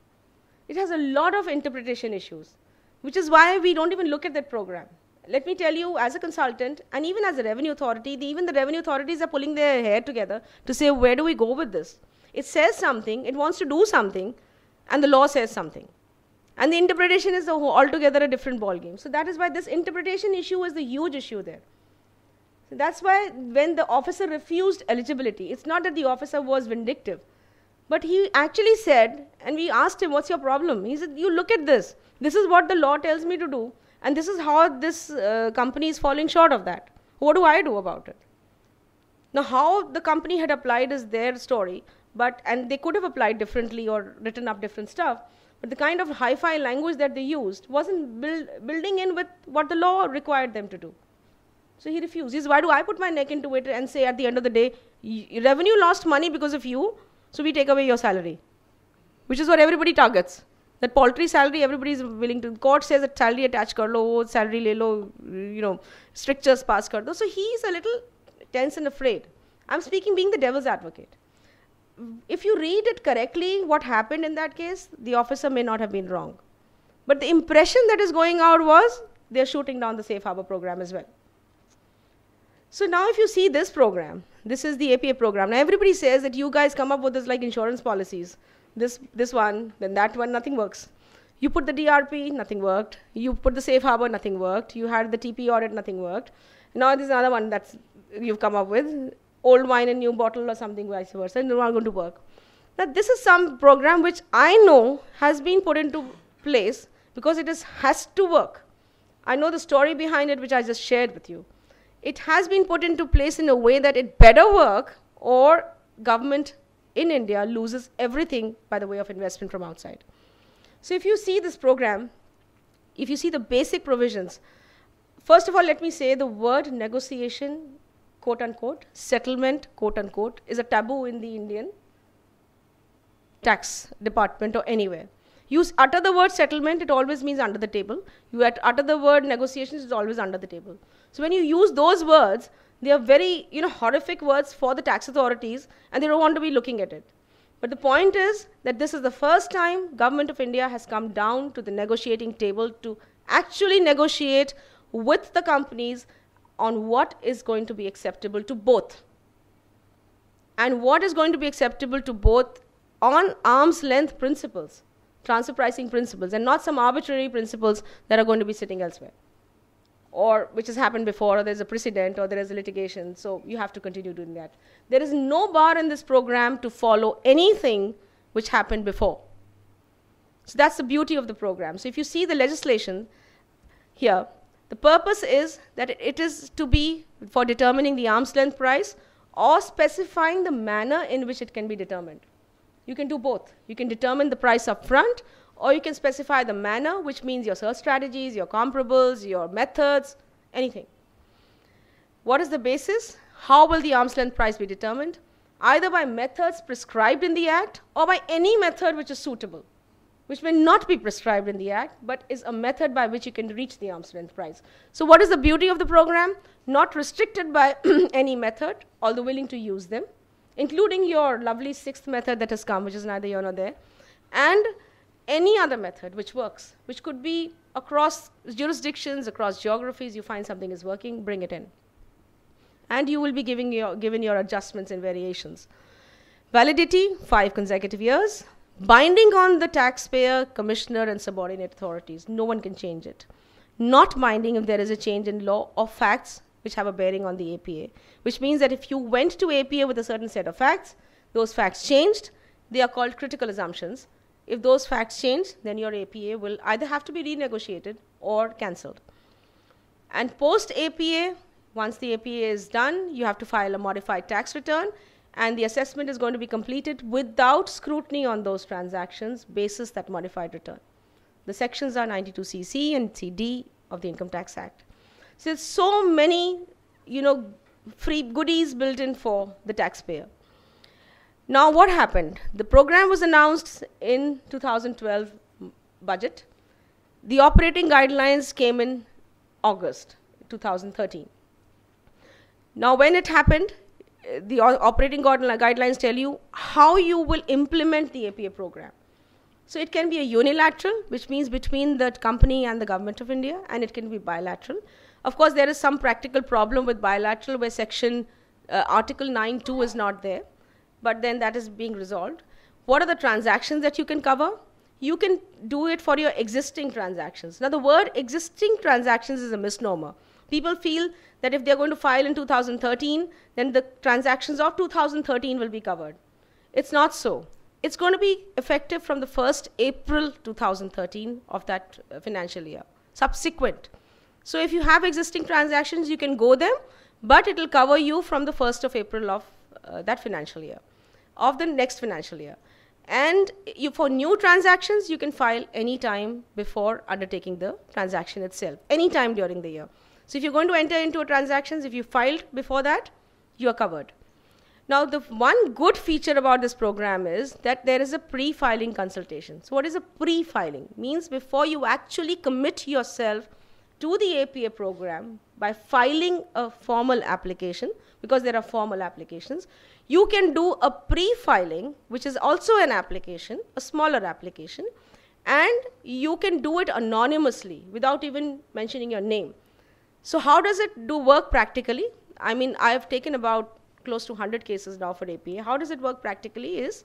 It has a lot of interpretation issues, which is why we don't even look at that program. Let me tell you, as a consultant and even as a revenue authority, the, even the revenue authorities are pulling their hair together to say, where do we go with this? It says something, it wants to do something, and the law says something. And the interpretation is a altogether a different ballgame. So that is why this interpretation issue was the huge issue there. So that's why when the officer refused eligibility, it's not that the officer was vindictive, but he actually said, and we asked him, What's your problem? He said, You look at this. This is what the law tells me to do, and this is how this uh, company is falling short of that. What do I do about it? Now, how the company had applied is their story, but and they could have applied differently or written up different stuff the kind of hi-fi language that they used wasn't build, building in with what the law required them to do. So he refused. He says, why do I put my neck into it and say at the end of the day, revenue lost money because of you, so we take away your salary, which is what everybody targets. That paltry salary, everybody is willing to. Court says that salary attached, karlo, salary lelo, you know, strictures pass karlo. So he's a little tense and afraid. I'm speaking being the devil's advocate if you read it correctly, what happened in that case, the officer may not have been wrong. But the impression that is going out was they're shooting down the safe harbor program as well. So now if you see this program, this is the APA program. Now everybody says that you guys come up with this like insurance policies. This, this one, then that one, nothing works. You put the DRP, nothing worked. You put the safe harbor, nothing worked. You had the TP audit, nothing worked. Now there's another one that you've come up with old wine in new bottle or something vice versa, and they not going to work. Now, this is some program which I know has been put into place because it is, has to work. I know the story behind it, which I just shared with you. It has been put into place in a way that it better work or government in India loses everything by the way of investment from outside. So if you see this program, if you see the basic provisions, first of all, let me say the word negotiation quote unquote, settlement, quote unquote, is a taboo in the Indian tax department or anywhere. You utter the word settlement, it always means under the table. You utter the word negotiations, it's always under the table. So when you use those words, they are very, you know, horrific words for the tax authorities and they don't want to be looking at it. But the point is that this is the first time government of India has come down to the negotiating table to actually negotiate with the companies on what is going to be acceptable to both. And what is going to be acceptable to both on arm's length principles, transfer pricing principles, and not some arbitrary principles that are going to be sitting elsewhere. Or which has happened before, or there's a precedent, or there is a litigation, so you have to continue doing that. There is no bar in this program to follow anything which happened before. So that's the beauty of the program. So if you see the legislation here, the purpose is that it is to be for determining the arm's length price or specifying the manner in which it can be determined. You can do both. You can determine the price up front or you can specify the manner, which means your search strategies, your comparables, your methods, anything. What is the basis? How will the arm's length price be determined? Either by methods prescribed in the Act or by any method which is suitable which may not be prescribed in the Act, but is a method by which you can reach the arm's length price. So, what is the beauty of the program? Not restricted by <clears throat> any method, although willing to use them, including your lovely sixth method that has come, which is neither here nor there, and any other method which works, which could be across jurisdictions, across geographies, you find something is working, bring it in. And you will be giving your, given your adjustments and variations. Validity, five consecutive years binding on the taxpayer, commissioner, and subordinate authorities. No one can change it. Not binding if there is a change in law or facts which have a bearing on the APA, which means that if you went to APA with a certain set of facts, those facts changed, they are called critical assumptions. If those facts change, then your APA will either have to be renegotiated or cancelled. And post APA, once the APA is done, you have to file a modified tax return and the assessment is going to be completed without scrutiny on those transactions basis that modified return. The sections are 92CC and CD of the Income Tax Act. So there's so many, you know, free goodies built in for the taxpayer. Now what happened? The program was announced in 2012 budget. The operating guidelines came in August 2013. Now when it happened, the operating uh, guidelines tell you how you will implement the APA program. So it can be a unilateral, which means between the company and the government of India, and it can be bilateral. Of course, there is some practical problem with bilateral where section uh, Article 9.2 is not there, but then that is being resolved. What are the transactions that you can cover? You can do it for your existing transactions. Now, the word existing transactions is a misnomer People feel that if they're going to file in 2013, then the transactions of 2013 will be covered. It's not so. It's going to be effective from the 1st April 2013 of that uh, financial year, subsequent. So if you have existing transactions, you can go them, but it will cover you from the 1st of April of uh, that financial year, of the next financial year. And you, for new transactions, you can file any time before undertaking the transaction itself, any time during the year. So if you're going to enter into transactions, if you filed before that, you're covered. Now, the one good feature about this program is that there is a pre-filing consultation. So what is a pre-filing? Means before you actually commit yourself to the APA program by filing a formal application, because there are formal applications, you can do a pre-filing, which is also an application, a smaller application, and you can do it anonymously without even mentioning your name. So how does it do work practically? I mean, I've taken about close to 100 cases now for APA. How does it work practically is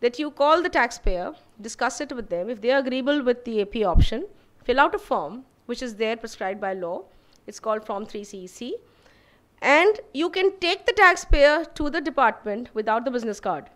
that you call the taxpayer, discuss it with them. If they are agreeable with the APA option, fill out a form which is there prescribed by law. It's called Form 3CEC. And you can take the taxpayer to the department without the business card.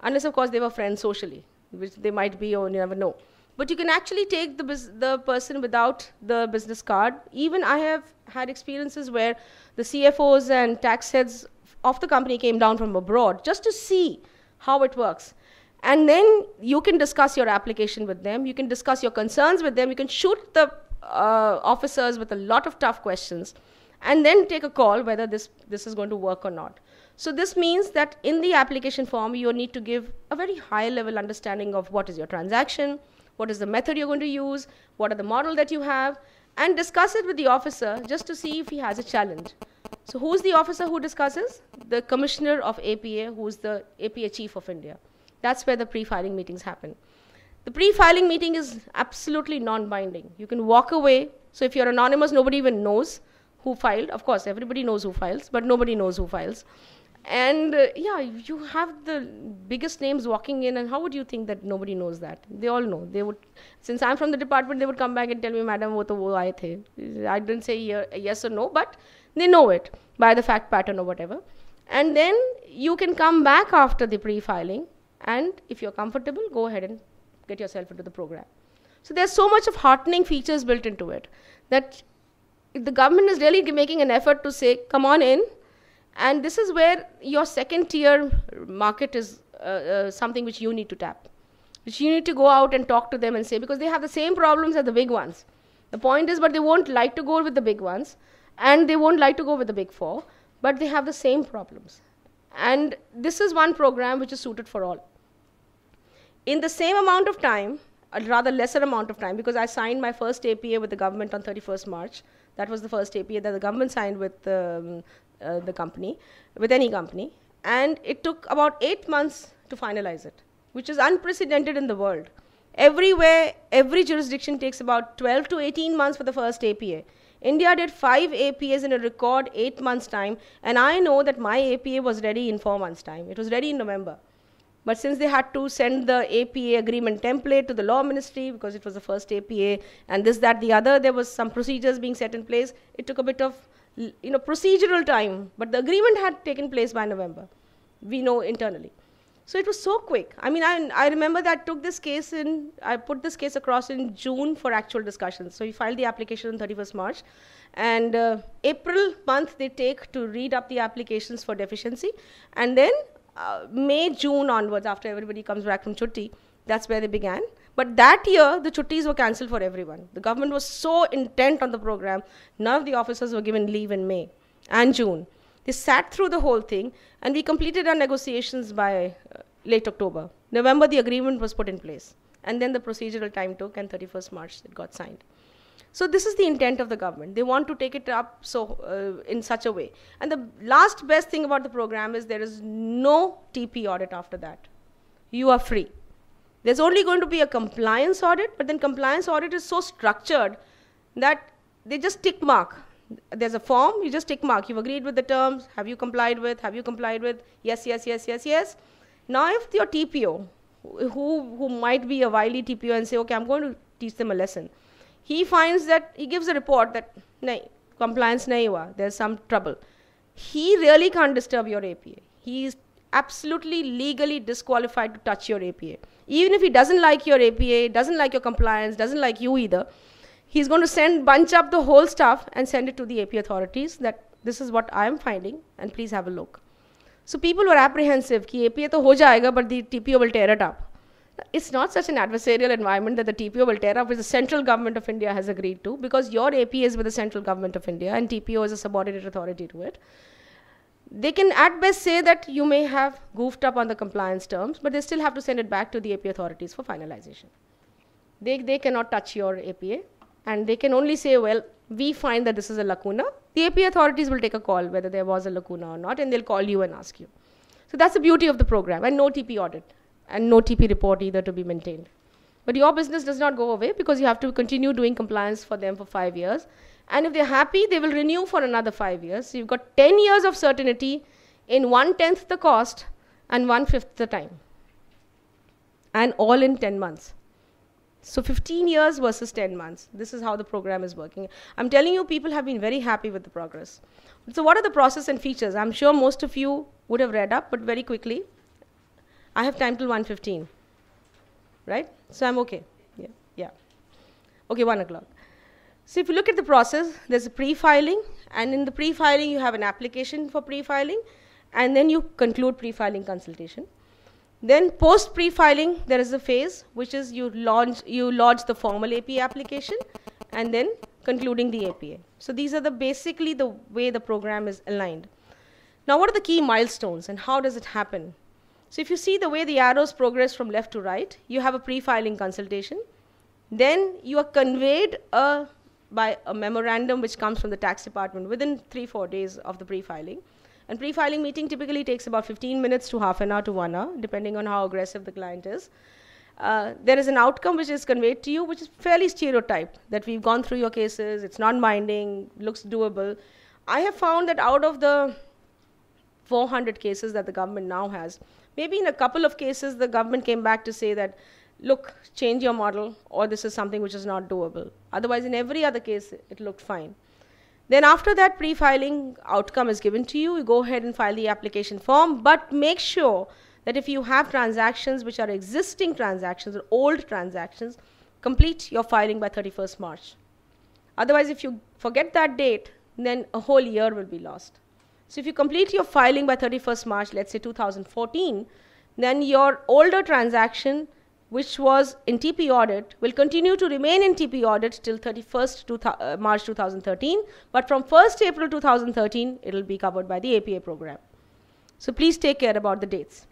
Unless, of course, they were friends socially, which they might be or you never know but you can actually take the, the person without the business card. Even I have had experiences where the CFOs and tax heads of the company came down from abroad just to see how it works. And then you can discuss your application with them, you can discuss your concerns with them, you can shoot the uh, officers with a lot of tough questions, and then take a call whether this, this is going to work or not. So this means that in the application form, you need to give a very high level understanding of what is your transaction, what is the method you're going to use, what are the model that you have, and discuss it with the officer just to see if he has a challenge. So who's the officer who discusses? The commissioner of APA, who's the APA chief of India. That's where the pre-filing meetings happen. The pre-filing meeting is absolutely non-binding. You can walk away. So if you're anonymous, nobody even knows who filed. Of course, everybody knows who files, but nobody knows who files and uh, yeah you have the biggest names walking in and how would you think that nobody knows that they all know they would since i'm from the department they would come back and tell me madam wo to wo aaye the i didn't say yes or no but they know it by the fact pattern or whatever and then you can come back after the pre-filing and if you're comfortable go ahead and get yourself into the program so there's so much of heartening features built into it that the government is really making an effort to say come on in and this is where your second tier market is uh, uh, something which you need to tap, which you need to go out and talk to them and say, because they have the same problems as the big ones. The point is, but they won't like to go with the big ones, and they won't like to go with the big four, but they have the same problems. And this is one program which is suited for all. In the same amount of time, a rather lesser amount of time, because I signed my first APA with the government on 31st March. That was the first APA that the government signed with um, uh, the company, with any company. And it took about eight months to finalize it, which is unprecedented in the world. Everywhere, every jurisdiction takes about 12 to 18 months for the first APA. India did five APAs in a record eight months' time, and I know that my APA was ready in four months' time. It was ready in November. But since they had to send the APA agreement template to the law ministry because it was the first APA and this, that, the other, there was some procedures being set in place. It took a bit of you know, procedural time, but the agreement had taken place by November. We know internally. So it was so quick. I mean, I, I remember that I took this case in, I put this case across in June for actual discussions. So we filed the application on 31st March. And uh, April month they take to read up the applications for deficiency. And then uh, May, June onwards, after everybody comes back from chutti, that's where they began. But that year, the chuttis were cancelled for everyone. The government was so intent on the program, none of the officers were given leave in May and June. They sat through the whole thing, and we completed our negotiations by uh, late October. November, the agreement was put in place. And then the procedural time took, and 31st March, it got signed. So this is the intent of the government. They want to take it up so uh, in such a way. And the last best thing about the program is there is no TP audit after that. You are free. There's only going to be a compliance audit, but then compliance audit is so structured that they just tick mark. There's a form, you just tick mark. You've agreed with the terms. Have you complied with? Have you complied with? Yes, yes, yes, yes, yes. Now, if your TPO, who, who might be a wily TPO and say, okay, I'm going to teach them a lesson, he finds that, he gives a report that, nahi, compliance nahi hua, there's some trouble. He really can't disturb your APA. He's absolutely legally disqualified to touch your APA. Even if he doesn't like your APA, doesn't like your compliance, doesn't like you either, he's going to send, bunch up the whole stuff and send it to the APA authorities that this is what I'm finding and please have a look. So people were apprehensive ki APA will ho but the TPO will tear it up. It's not such an adversarial environment that the TPO will tear up, which the central government of India has agreed to, because your APA is with the central government of India and TPO is a subordinate authority to it they can at best say that you may have goofed up on the compliance terms, but they still have to send it back to the APA authorities for finalization. They, they cannot touch your APA, and they can only say, well, we find that this is a lacuna. The APA authorities will take a call whether there was a lacuna or not, and they'll call you and ask you. So that's the beauty of the program, and no TP audit, and no TP report either to be maintained. But your business does not go away because you have to continue doing compliance for them for five years. And if they're happy, they will renew for another five years. So you've got 10 years of certainty in one tenth the cost and one fifth the time. And all in 10 months. So 15 years versus 10 months. This is how the program is working. I'm telling you, people have been very happy with the progress. So, what are the process and features? I'm sure most of you would have read up, but very quickly. I have time till 1.15, right? So I'm okay. Yeah, yeah. Okay, 1 o'clock. So if you look at the process, there's a pre-filing, and in the pre-filing you have an application for pre-filing, and then you conclude pre-filing consultation. Then post pre-filing, there is a phase which is you launch, you lodge the formal APA application, and then concluding the APA. So these are the basically the way the program is aligned. Now, what are the key milestones, and how does it happen? So if you see the way the arrows progress from left to right, you have a pre-filing consultation. Then you are conveyed a by a memorandum which comes from the tax department within three, four days of the pre-filing. And pre-filing meeting typically takes about 15 minutes to half an hour to one hour, depending on how aggressive the client is. Uh, there is an outcome which is conveyed to you, which is fairly stereotyped, that we've gone through your cases, it's non-binding, looks doable. I have found that out of the 400 cases that the government now has, maybe in a couple of cases the government came back to say that look, change your model, or this is something which is not doable. Otherwise, in every other case, it looked fine. Then after that pre-filing outcome is given to you, you go ahead and file the application form, but make sure that if you have transactions which are existing transactions or old transactions, complete your filing by 31st March. Otherwise, if you forget that date, then a whole year will be lost. So if you complete your filing by 31st March, let's say 2014, then your older transaction which was in TP audit, will continue to remain in TP audit till 31st two th uh, March 2013, but from 1st April 2013, it will be covered by the APA program. So please take care about the dates.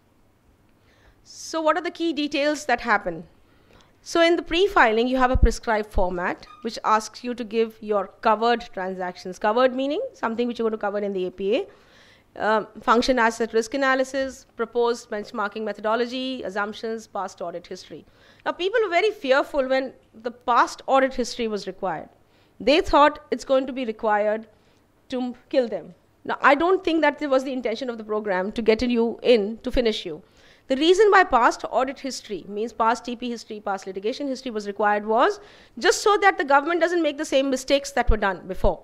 So what are the key details that happen? So in the pre-filing, you have a prescribed format, which asks you to give your covered transactions. Covered meaning something which you want to cover in the APA, uh, function asset risk analysis, proposed benchmarking methodology, assumptions, past audit history. Now, people were very fearful when the past audit history was required. They thought it's going to be required to kill them. Now, I don't think that was the intention of the program to get you in to finish you. The reason why past audit history, means past TP history, past litigation history was required was just so that the government doesn't make the same mistakes that were done before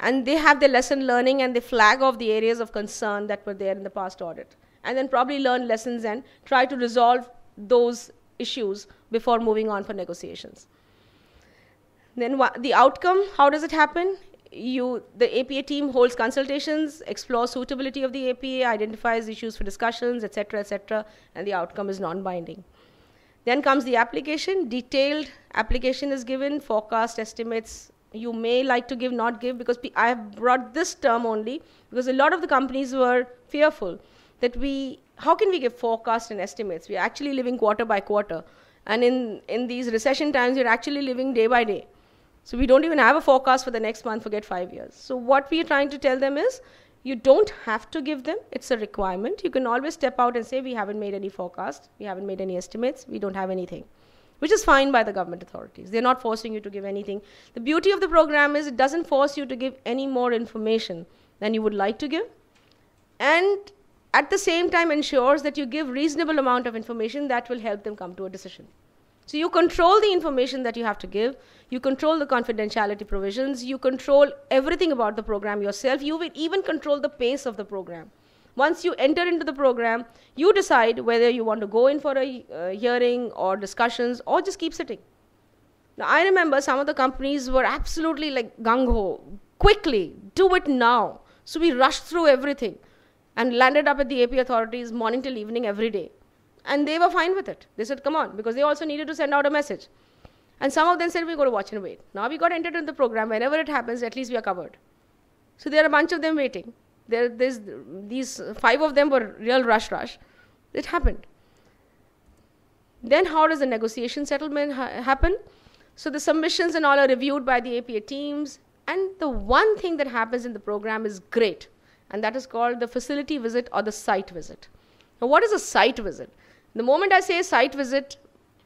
and they have their lesson learning and the flag of the areas of concern that were there in the past audit and then probably learn lessons and try to resolve those issues before moving on for negotiations then the outcome how does it happen you the apa team holds consultations explores suitability of the apa identifies issues for discussions etc etc and the outcome is non binding then comes the application detailed application is given forecast estimates you may like to give, not give, because I have brought this term only because a lot of the companies were fearful that we, how can we give forecast and estimates? We are actually living quarter by quarter. And in, in these recession times, we're actually living day by day. So we don't even have a forecast for the next month, forget five years. So what we are trying to tell them is, you don't have to give them, it's a requirement. You can always step out and say, we haven't made any forecast, we haven't made any estimates, we don't have anything which is fine by the government authorities. They're not forcing you to give anything. The beauty of the program is it doesn't force you to give any more information than you would like to give. And at the same time ensures that you give reasonable amount of information that will help them come to a decision. So you control the information that you have to give, you control the confidentiality provisions, you control everything about the program yourself, you will even control the pace of the program once you enter into the program, you decide whether you want to go in for a uh, hearing or discussions or just keep sitting. Now, I remember some of the companies were absolutely like gung ho, quickly, do it now. So we rushed through everything and landed up at the AP authorities morning till evening every day. And they were fine with it. They said, come on, because they also needed to send out a message. And some of them said, we have got to watch and wait. Now we got entered in the program. Whenever it happens, at least we are covered. So there are a bunch of them waiting. There, this, these five of them were real rush rush. It happened. Then how does the negotiation settlement ha happen? So the submissions and all are reviewed by the APA teams. And the one thing that happens in the program is great, and that is called the facility visit or the site visit. Now, what is a site visit? The moment I say site visit,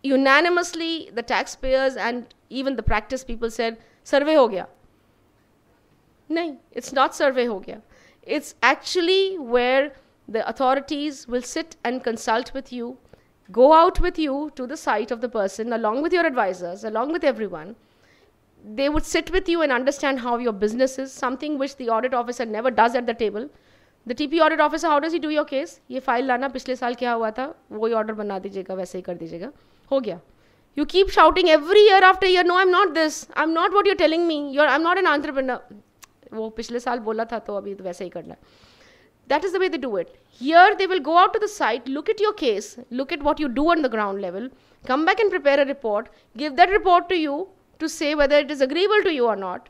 unanimously the taxpayers and even the practice people said, survey ho gaya. No, it's not survey ho gaya it's actually where the authorities will sit and consult with you, go out with you to the site of the person, along with your advisors, along with everyone. They would sit with you and understand how your business is, something which the audit officer never does at the table. The TP audit officer, how does he do your case? Ye file lana, pichle saal kya hua tha, wo order banati dijega, waise hi kar dijega. Ho gaya. You keep shouting every year after year, no, I'm not this. I'm not what you're telling me. You're, I'm not an entrepreneur that is the way they do it here they will go out to the site look at your case look at what you do on the ground level come back and prepare a report give that report to you to say whether it is agreeable to you or not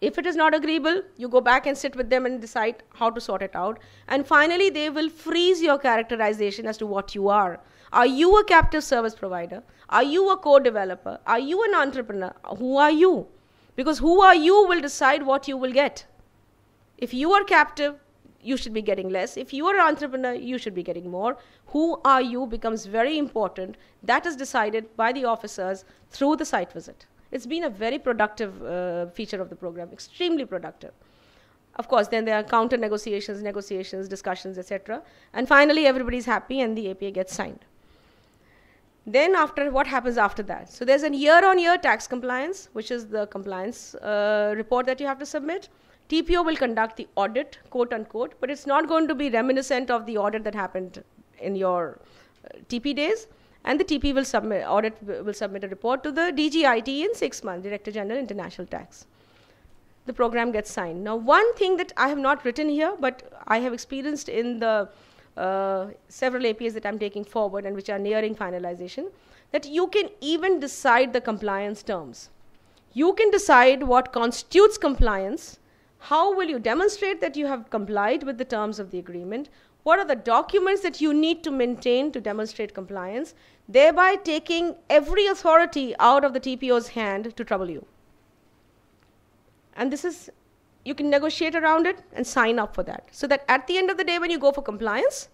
if it is not agreeable you go back and sit with them and decide how to sort it out and finally they will freeze your characterization as to what you are are you a captive service provider are you a core developer are you an entrepreneur who are you because who are you will decide what you will get. If you are captive, you should be getting less. If you are an entrepreneur, you should be getting more. Who are you becomes very important. That is decided by the officers through the site visit. It's been a very productive uh, feature of the program, extremely productive. Of course, then there are counter negotiations, negotiations, discussions, etc. And finally, everybody's happy and the APA gets signed. Then after what happens after that? So there's a year-on-year tax compliance, which is the compliance uh, report that you have to submit. TPO will conduct the audit, quote unquote, but it's not going to be reminiscent of the audit that happened in your uh, TP days. And the TP will submit audit will submit a report to the DGIT in six months, Director General International Tax. The program gets signed. Now, one thing that I have not written here, but I have experienced in the uh, several APIs that I'm taking forward and which are nearing finalization, that you can even decide the compliance terms. You can decide what constitutes compliance, how will you demonstrate that you have complied with the terms of the agreement, what are the documents that you need to maintain to demonstrate compliance, thereby taking every authority out of the TPO's hand to trouble you. And this is you can negotiate around it and sign up for that. So that at the end of the day, when you go for compliance,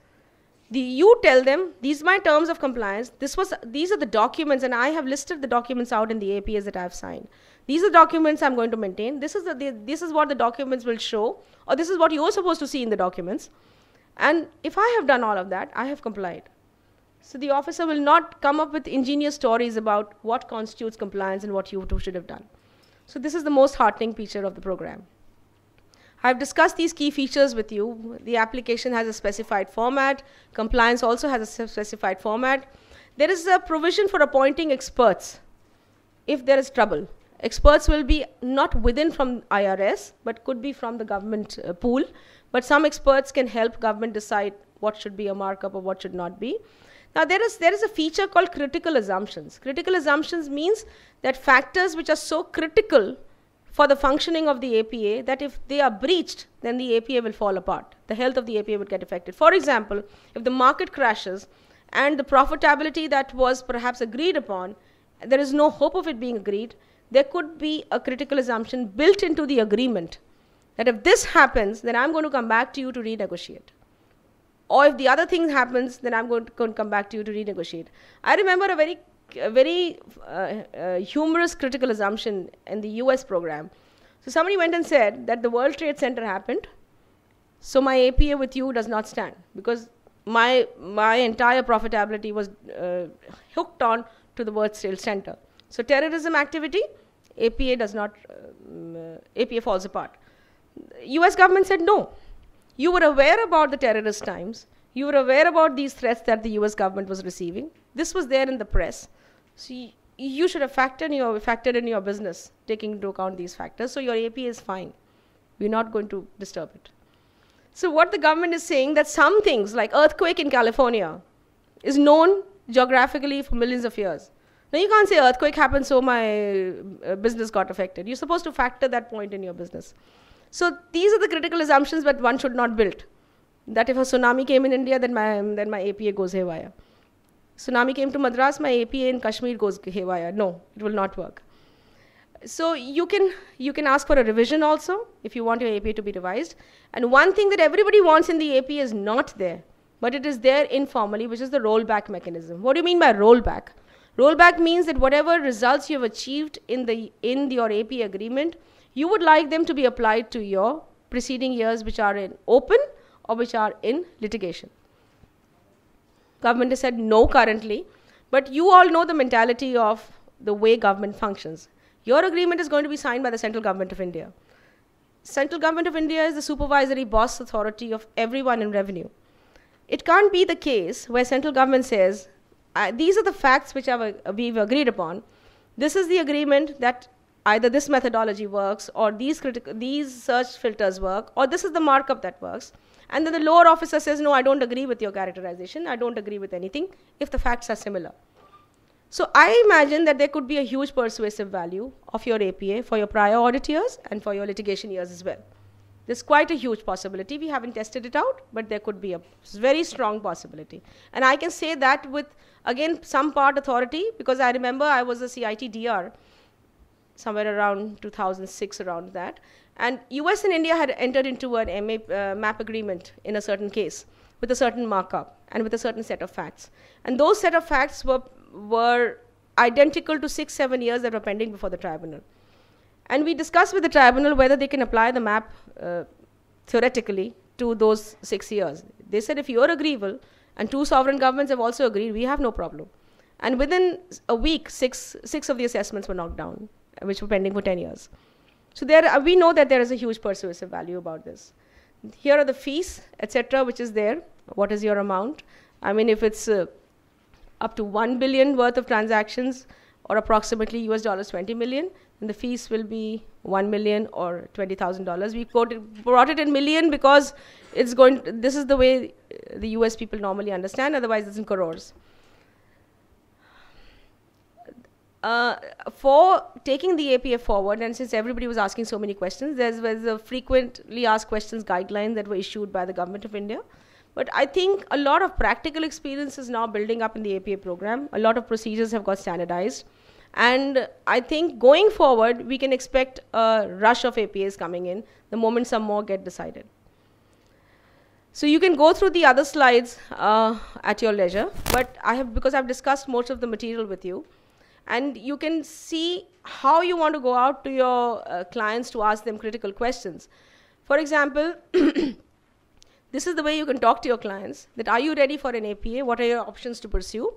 the, you tell them these are my terms of compliance. This was these are the documents, and I have listed the documents out in the APS that I've signed. These are the documents I'm going to maintain. This is the, the this is what the documents will show, or this is what you're supposed to see in the documents. And if I have done all of that, I have complied. So the officer will not come up with ingenious stories about what constitutes compliance and what you should have done. So this is the most heartening feature of the program. I've discussed these key features with you. The application has a specified format. Compliance also has a specified format. There is a provision for appointing experts if there is trouble. Experts will be not within from IRS, but could be from the government uh, pool. But some experts can help government decide what should be a markup or what should not be. Now there is there is a feature called critical assumptions. Critical assumptions means that factors which are so critical for the functioning of the APA that if they are breached, then the APA will fall apart. The health of the APA would get affected. For example, if the market crashes and the profitability that was perhaps agreed upon, there is no hope of it being agreed, there could be a critical assumption built into the agreement that if this happens, then I'm going to come back to you to renegotiate. Or if the other thing happens, then I'm going to come back to you to renegotiate. I remember a very a very uh, uh, humorous critical assumption in the US program. So somebody went and said that the World Trade Center happened, so my APA with you does not stand because my my entire profitability was uh, hooked on to the World Trade Center. So terrorism activity, APA does not um, uh, APA falls apart. U.S. government said no. You were aware about the terrorist times. You were aware about these threats that the U.S. government was receiving this was there in the press. So you, you should have factored in, your, factored in your business, taking into account these factors. So your AP is fine. We're not going to disturb it. So what the government is saying that some things like earthquake in California is known geographically for millions of years. Now you can't say earthquake happened so my uh, business got affected. You're supposed to factor that point in your business. So these are the critical assumptions that one should not build. That if a tsunami came in India, then my, then my APA goes haywire. Tsunami came to Madras, my APA in Kashmir goes haywire. No, it will not work. So you can, you can ask for a revision also if you want your APA to be revised. And one thing that everybody wants in the APA is not there, but it is there informally, which is the rollback mechanism. What do you mean by rollback? Rollback means that whatever results you have achieved in, the, in your APA agreement, you would like them to be applied to your preceding years which are in open or which are in litigation. Government has said no currently. But you all know the mentality of the way government functions. Your agreement is going to be signed by the central government of India. Central government of India is the supervisory boss authority of everyone in revenue. It can't be the case where central government says, these are the facts which we've agreed upon. This is the agreement that either this methodology works or these, these search filters work or this is the markup that works. And then the lower officer says, no, I don't agree with your characterization. I don't agree with anything if the facts are similar. So I imagine that there could be a huge persuasive value of your APA for your prior audit years and for your litigation years as well. There's quite a huge possibility. We haven't tested it out, but there could be a very strong possibility. And I can say that with, again, some part authority, because I remember I was a CIT DR somewhere around 2006, around that, and US and India had entered into an MA, uh, MAP agreement in a certain case with a certain markup and with a certain set of facts. And those set of facts were, were identical to six, seven years that were pending before the tribunal. And we discussed with the tribunal whether they can apply the MAP uh, theoretically to those six years. They said if you're agreeable, and two sovereign governments have also agreed, we have no problem. And within a week, six, six of the assessments were knocked down, which were pending for 10 years. So there, uh, we know that there is a huge persuasive value about this. Here are the fees, etc., which is there. What is your amount? I mean, if it's uh, up to one billion worth of transactions, or approximately US dollars 20 million, then the fees will be 1 million or $20,000. We quoted, brought it in million because it's going, to, this is the way uh, the US people normally understand, otherwise it's in crores. Uh, for taking the APA forward, and since everybody was asking so many questions, there was a frequently asked questions guideline that were issued by the government of India. But I think a lot of practical experience is now building up in the APA program. A lot of procedures have got standardized. And I think going forward, we can expect a rush of APAs coming in the moment some more get decided. So you can go through the other slides uh, at your leisure, but I have because I've discussed most of the material with you and you can see how you want to go out to your uh, clients to ask them critical questions for example <clears throat> this is the way you can talk to your clients that are you ready for an apa what are your options to pursue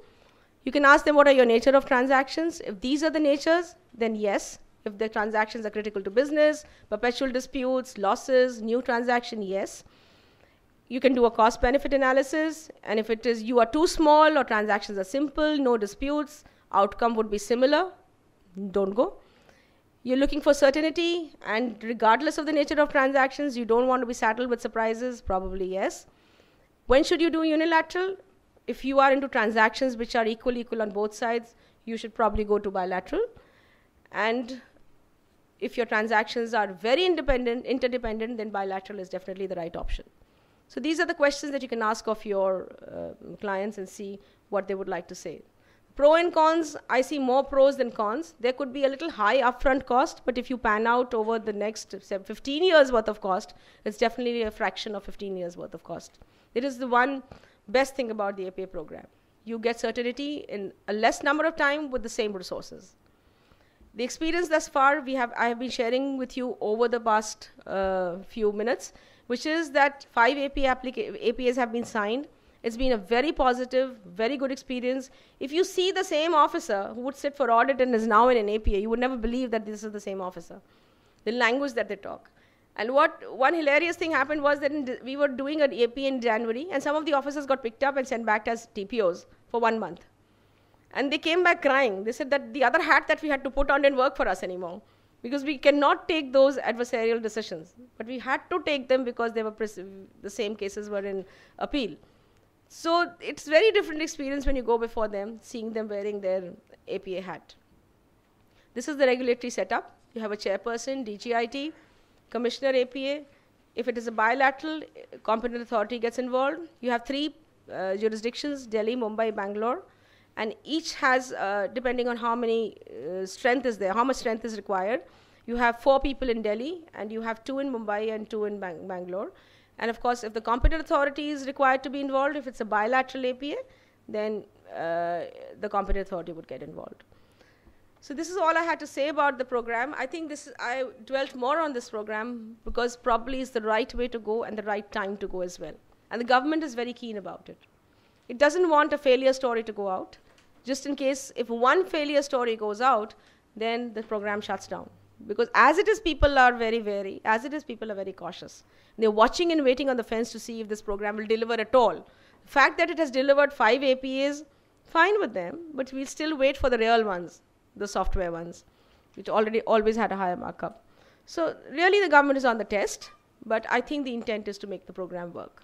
you can ask them what are your nature of transactions if these are the natures then yes if the transactions are critical to business perpetual disputes losses new transaction yes you can do a cost benefit analysis and if it is you are too small or transactions are simple no disputes outcome would be similar, don't go. You're looking for certainty, and regardless of the nature of transactions, you don't want to be saddled with surprises, probably yes. When should you do unilateral? If you are into transactions which are equal, equal on both sides, you should probably go to bilateral. And if your transactions are very independent, interdependent, then bilateral is definitely the right option. So these are the questions that you can ask of your uh, clients and see what they would like to say. Pro and cons, I see more pros than cons. There could be a little high upfront cost, but if you pan out over the next 15 years worth of cost, it's definitely a fraction of 15 years worth of cost. It is the one best thing about the APA program. You get certainty in a less number of time with the same resources. The experience thus far we have, I have been sharing with you over the past uh, few minutes, which is that five APA APAs have been signed it's been a very positive, very good experience. If you see the same officer who would sit for audit and is now in an APA, you would never believe that this is the same officer. The language that they talk. And what one hilarious thing happened was that in, we were doing an AP in January, and some of the officers got picked up and sent back as TPOs for one month. And they came back crying. They said that the other hat that we had to put on didn't work for us anymore because we cannot take those adversarial decisions. But we had to take them because they were the same cases were in appeal. So it's very different experience when you go before them, seeing them wearing their APA hat. This is the regulatory setup. You have a chairperson, DGIT, commissioner APA. If it is a bilateral, competent authority gets involved. You have three uh, jurisdictions, Delhi, Mumbai, Bangalore, and each has, uh, depending on how many uh, strength is there, how much strength is required, you have four people in Delhi, and you have two in Mumbai and two in Bang Bangalore. And of course, if the competent authority is required to be involved, if it's a bilateral APA, then uh, the competent authority would get involved. So this is all I had to say about the program. I think this is, I dwelt more on this program because probably is the right way to go and the right time to go as well. And the government is very keen about it. It doesn't want a failure story to go out. Just in case if one failure story goes out, then the program shuts down because as it is people are very wary as it is people are very cautious they're watching and waiting on the fence to see if this program will deliver at all the fact that it has delivered 5 apas fine with them but we'll still wait for the real ones the software ones which already always had a higher markup so really the government is on the test but i think the intent is to make the program work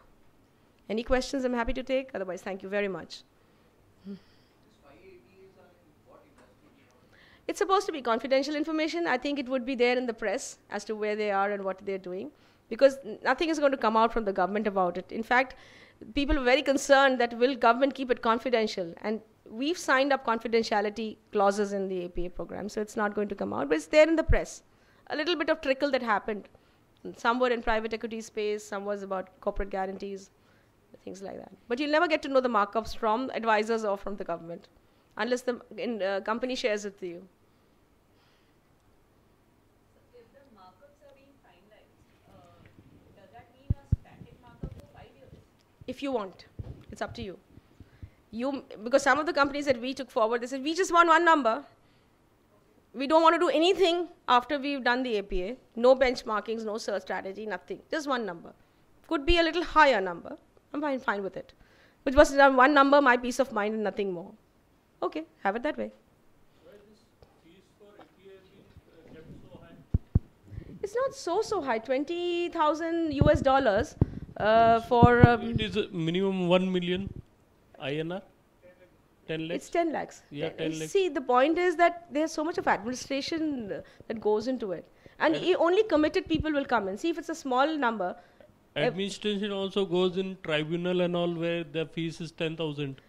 any questions i'm happy to take otherwise thank you very much It's supposed to be confidential information. I think it would be there in the press as to where they are and what they're doing because nothing is going to come out from the government about it. In fact, people are very concerned that will government keep it confidential and we've signed up confidentiality clauses in the APA program, so it's not going to come out, but it's there in the press. A little bit of trickle that happened. Some were in private equity space, some was about corporate guarantees, things like that. But you'll never get to know the markups from advisors or from the government unless the in, uh, company shares it uh, to you. If you want, it's up to you. You because some of the companies that we took forward, they said we just want one number. We don't want to do anything after we've done the APA. No benchmarkings, no search strategy, nothing. Just one number. Could be a little higher number. I'm fine, fine with it. Which was one number, my peace of mind, and nothing more. Okay, have it that way. It's not so so high. Twenty thousand US dollars uh, for. Um, it is minimum one million INR. 10 lakhs. It's 10 lakhs. Yeah, 10, uh, lakhs. See, the point is that there's so much of administration that goes into it. And only committed people will come in. See, if it's a small number. Administration also goes in tribunal and all where the fees is 10,000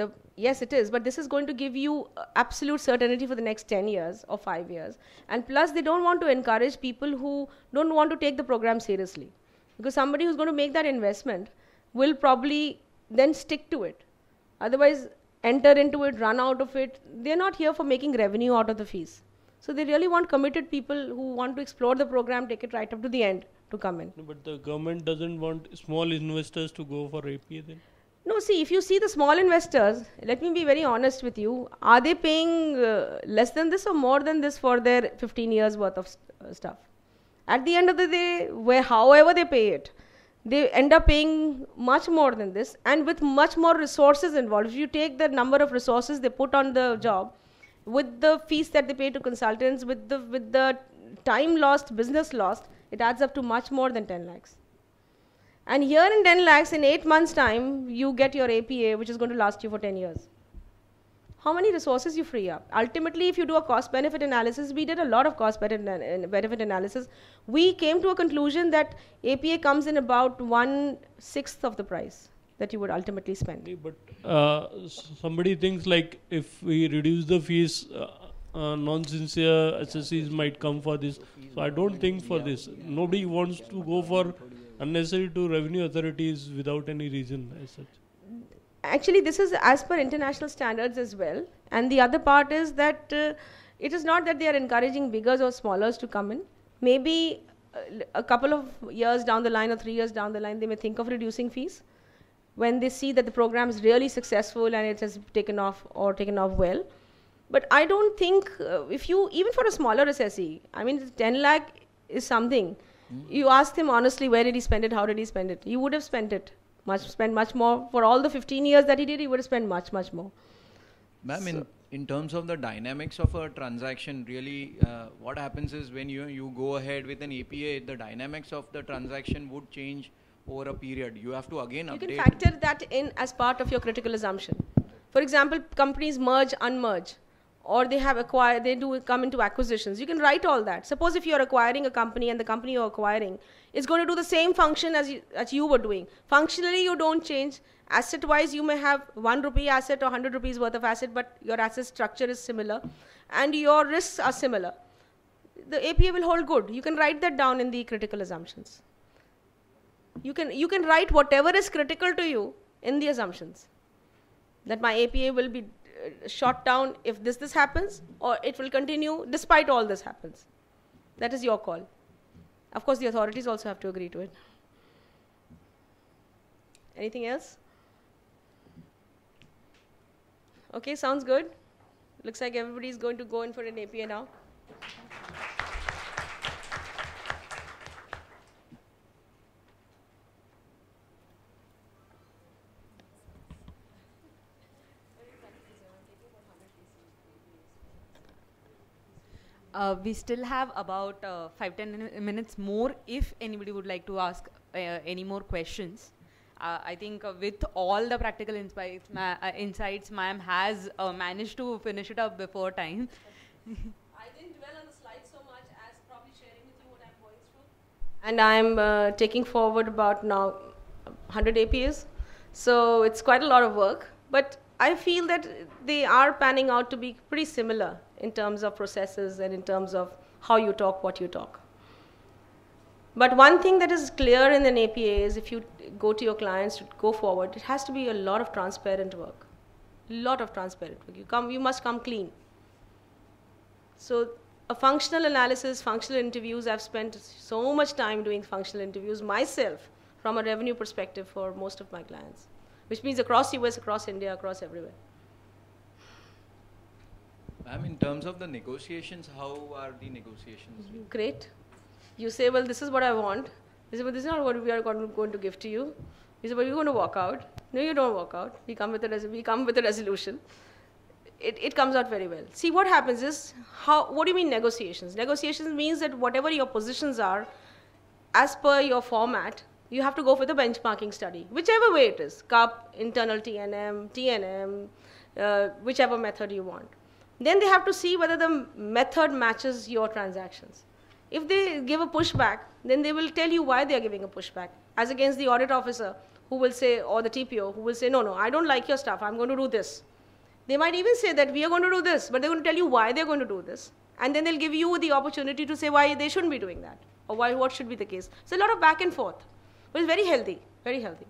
the yes it is but this is going to give you uh, absolute certainty for the next 10 years or 5 years and plus they don't want to encourage people who don't want to take the program seriously because somebody who's going to make that investment will probably then stick to it otherwise enter into it run out of it they're not here for making revenue out of the fees so they really want committed people who want to explore the program take it right up to the end to come in no, but the government doesn't want small investors to go for apa then no, see, if you see the small investors, let me be very honest with you, are they paying uh, less than this or more than this for their 15 years worth of st- uh, stuff? At the end of the day, where however they pay it, they end up paying much more than this and with much more resources involved. If you take the number of resources they put on the job, with the fees that they pay to consultants, with the, with the time lost, business lost, it adds up to much more than 10 lakhs. And here in 10 lakhs, in 8 months' time, you get your APA, which is going to last you for 10 years. How many resources you free up? Ultimately, if you do a cost benefit analysis, we did a lot of cost benefit analysis. We came to a conclusion that APA comes in about one sixth of the price that you would ultimately spend. But uh, somebody thinks like if we reduce the fees, uh, uh, non-sincere SSEs might come for this. So I don't think for this. Nobody wants to go for unnecessary to revenue authorities without any reason as such actually this is as per international standards as well and the other part is that uh, it is not that they are encouraging biggers or smallers to come in maybe uh, a couple of years down the line or 3 years down the line they may think of reducing fees when they see that the program is really successful and it has taken off or taken off well but i don't think uh, if you even for a smaller ssc i mean 10 lakh is something you ask him honestly, where did he spend it? How did he spend it? He would have spent it. Much spent much more for all the 15 years that he did. He would have spent much much more. Ma'am, so in, in terms of the dynamics of a transaction, really, uh, what happens is when you you go ahead with an APA, the dynamics of the transaction would change over a period. You have to again you update. You can factor that in as part of your critical assumption. For example, companies merge, unmerge or they have acquired they do come into acquisitions you can write all that suppose if you're acquiring a company and the company you're acquiring is going to do the same function as you, as you were doing functionally you don't change asset wise you may have 1 rupee asset or 100 rupees worth of asset but your asset structure is similar and your risks are similar the apa will hold good you can write that down in the critical assumptions you can you can write whatever is critical to you in the assumptions that my apa will be shot down if this this happens or it will continue despite all this happens that is your call of course the authorities also have to agree to it anything else okay sounds good looks like everybody is going to go in for an apa now Uh, we still have about uh, minutes more if anybody would like to ask uh, any more questions. Uh, I think uh, with all the practical insights, ma- uh, insights ma'am has managed to finish it up before time. I didn't dwell on the slide so much as probably sharing with you what I'm going through. And I'm taking forward about now 100 APs, So it's quite a lot of work. But I feel that they are panning out to be pretty similar in terms of processes and in terms of how you talk, what you talk. But one thing that is clear in an APA is if you go to your clients to go forward, it has to be a lot of transparent work. A lot of transparent work. You, come, you must come clean. So a functional analysis, functional interviews, I've spent so much time doing functional interviews myself from a revenue perspective for most of my clients, which means across the US, across India, across everywhere. Ma'am, in terms of the negotiations, how are the negotiations? Great. You say, well, this is what I want. He say, well, this is not what we are going to give to you. You say, well, you're going to walk out. No, you don't walk out. We come with a, res- we come with a resolution. It, it comes out very well. See, what happens is, how, what do you mean negotiations? Negotiations means that whatever your positions are, as per your format, you have to go for the benchmarking study, whichever way it is, CUP, internal TNM, TNM, uh, whichever method you want. Then they have to see whether the method matches your transactions. If they give a pushback, then they will tell you why they are giving a pushback, as against the audit officer who will say, or the TPO who will say, no, no, I don't like your stuff, I'm going to do this. They might even say that we are going to do this, but they're going to tell you why they're going to do this. And then they'll give you the opportunity to say why they shouldn't be doing that, or why what should be the case. So a lot of back and forth, but it's very healthy, very healthy.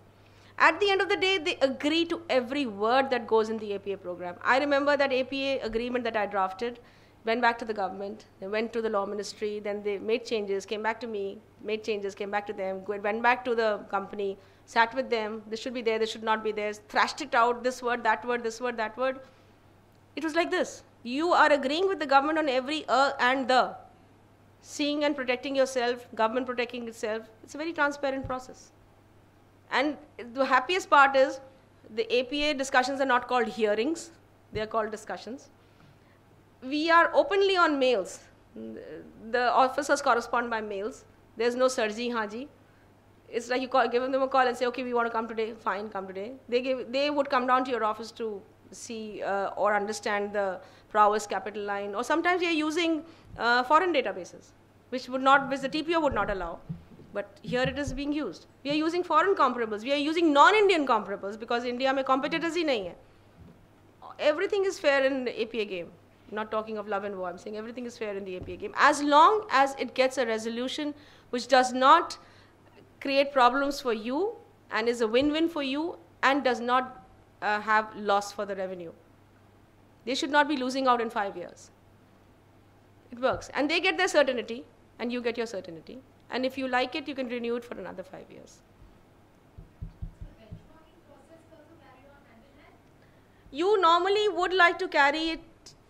At the end of the day, they agree to every word that goes in the APA program. I remember that APA agreement that I drafted went back to the government, they went to the law ministry, then they made changes, came back to me, made changes, came back to them, went back to the company, sat with them, this should be there, this should not be there, thrashed it out, this word, that word, this word, that word. It was like this. You are agreeing with the government on every uh and the. Seeing and protecting yourself, government protecting itself. It's a very transparent process. And the happiest part is the APA discussions are not called hearings, they are called discussions. We are openly on mails. The officers correspond by mails. There's no surji, Haji. It's like you call, give them a call and say, okay, we want to come today. Fine, come today. They, give, they would come down to your office to see uh, or understand the prowess capital line. Or sometimes you're using uh, foreign databases, which would not, which the TPO would not allow but here it is being used. We are using foreign comparables. We are using non-Indian comparables because India में competitors ही नहीं Everything is fair in the APA game. I'm not talking of love and war. I'm saying everything is fair in the APA game. As long as it gets a resolution which does not create problems for you and is a win-win for you and does not uh, have loss for the revenue. They should not be losing out in five years. It works. And they get their certainty and you get your certainty. And if you like it, you can renew it for another five years. You normally would like to carry it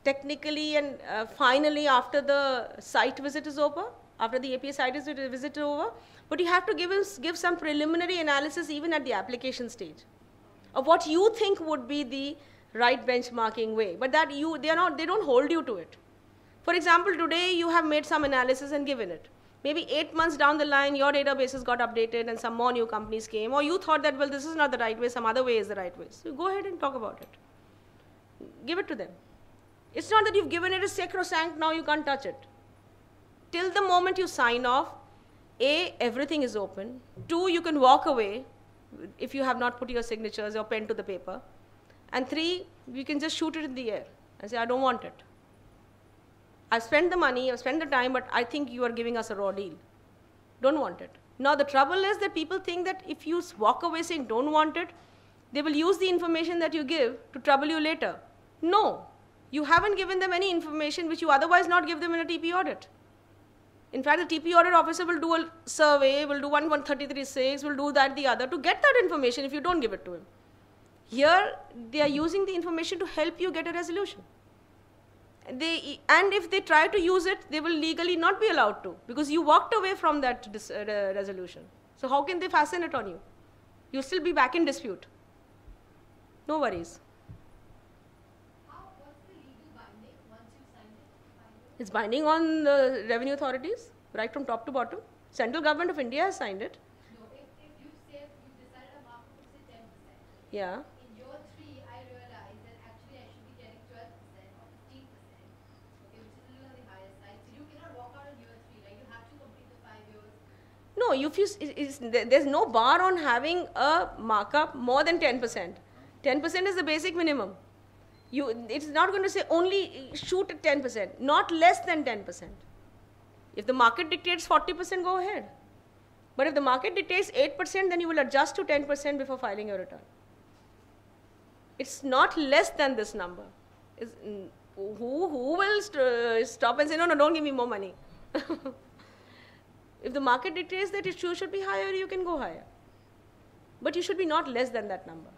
technically and uh, finally after the site visit is over, after the API site visit is over, but you have to give, us, give some preliminary analysis even at the application stage of what you think would be the right benchmarking way, but that you, they, are not, they don't hold you to it. For example, today you have made some analysis and given it maybe eight months down the line, your databases got updated and some more new companies came, or you thought that, well, this is not the right way, some other way is the right way. So go ahead and talk about it. Give it to them. It's not that you've given it a sacrosanct, now you can't touch it. Till the moment you sign off, A, everything is open. Two, you can walk away if you have not put your signatures, or pen to the paper. And three, you can just shoot it in the air and say, I don't want it. I've spent the money, I've spent the time, but I think you are giving us a raw deal. Don't want it. Now, the trouble is that people think that if you walk away saying don't want it, they will use the information that you give to trouble you later. No, you haven't given them any information which you otherwise not give them in a TP audit. In fact, the TP audit officer will do a survey, will do 1336, will do that, the other, to get that information if you don't give it to him. Here, they are using the information to help you get a resolution they and if they try to use it they will legally not be allowed to because you walked away from that dis, uh, resolution so how can they fasten it on you you'll still be back in dispute no worries how, binding it's binding on the revenue authorities right from top to bottom central government of india has signed it no, if, if you say, you yeah No, if you, it's, there's no bar on having a markup more than 10%. 10% is the basic minimum. You, it's not going to say only shoot at 10%, not less than 10%. If the market dictates 40%, go ahead. But if the market dictates 8%, then you will adjust to 10% before filing your return. It's not less than this number. who, who will st uh, stop and say, no, no, don't give me more money? <laughs> If the market dictates that it should be higher, you can go higher. But you should be not less than that number.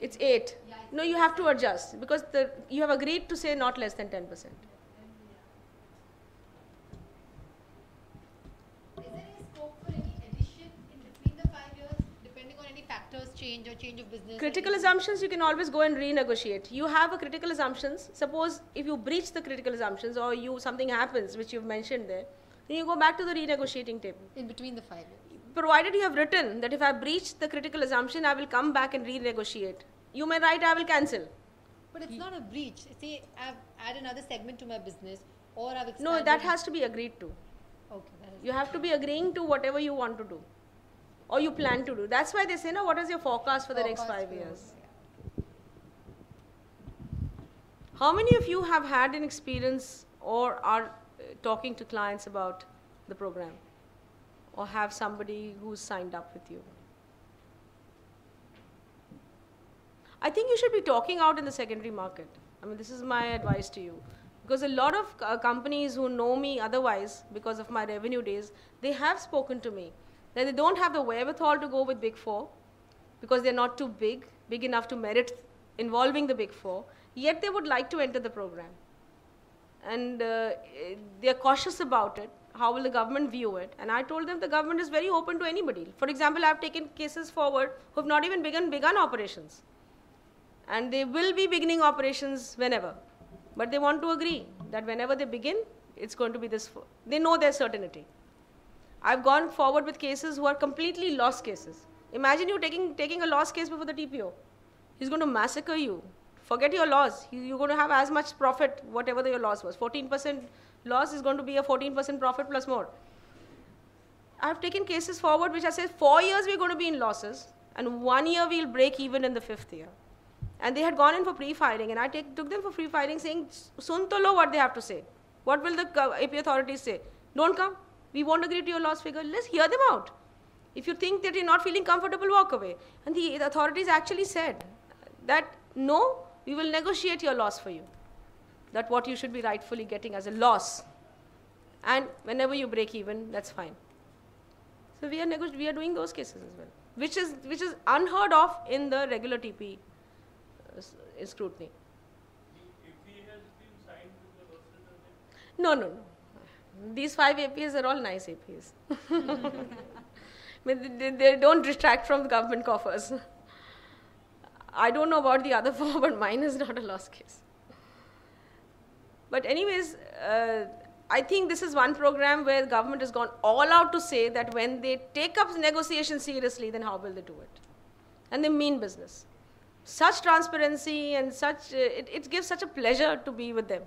It's 8. No, you have to adjust because the, you have agreed to say not less than 10%. change or change of business. Critical assumptions, you can always go and renegotiate. You have a critical assumptions. Suppose if you breach the critical assumptions or you something happens, which you've mentioned there, then you go back to the renegotiating table. In between the five. Provided you have written that if I breach the critical assumption, I will come back and renegotiate. You may write, I will cancel. But it's not a breach. Say, I've added another segment to my business or I've expanded. No, that has to be agreed to. Okay. you have to be agreeing to whatever you want to do or you plan to do. That's why they say, now what is your forecast for the forecast next five years? How many of you have had an experience or are uh, talking to clients about the program? Or have somebody who's signed up with you? I think you should be talking out in the secondary market. I mean, this is my advice to you. Because a lot of uh, companies who know me otherwise, because of my revenue days, they have spoken to me then they don't have the wherewithal to go with Big Four because they're not too big, big enough to merit involving the Big Four, yet they would like to enter the program. And uh, they're cautious about it. How will the government view it? And I told them the government is very open to anybody. For example, I've taken cases forward who have not even begun, begun operations. And they will be beginning operations whenever. But they want to agree that whenever they begin, it's going to be this. They know their certainty. I've gone forward with cases who are completely lost cases. Imagine you taking, taking a lost case before the TPO. He's going to massacre you. Forget your loss. You're going to have as much profit, whatever your loss was. 14% loss is going to be a 14% profit plus more. I've taken cases forward which I said four years we're going to be in losses and one year we'll break even in the fifth year. And they had gone in for pre-filing and I take, took them for pre-filing saying, sun to lo what they have to say. What will the AP authorities say? Don't come. We won't agree to your loss figure. Let's hear them out. If you think that you're not feeling comfortable, walk away. And the, authorities actually said that no, we will negotiate your loss for you. That what you should be rightfully getting as a loss. And whenever you break even, that's fine. So we are, we are doing those cases as well, which is, which is unheard of in the regular TP uh, scrutiny. No, no, no these five APs are all nice APs. <laughs> they, they don't detract from the government coffers. I don't know about the other four, <laughs> but mine is not a lost case. But anyways, uh, I think this is one program where government has gone all out to say that when they take up negotiations negotiation seriously, then how will they do it? And they mean business. Such transparency and such, uh, it, it gives such a pleasure to be with them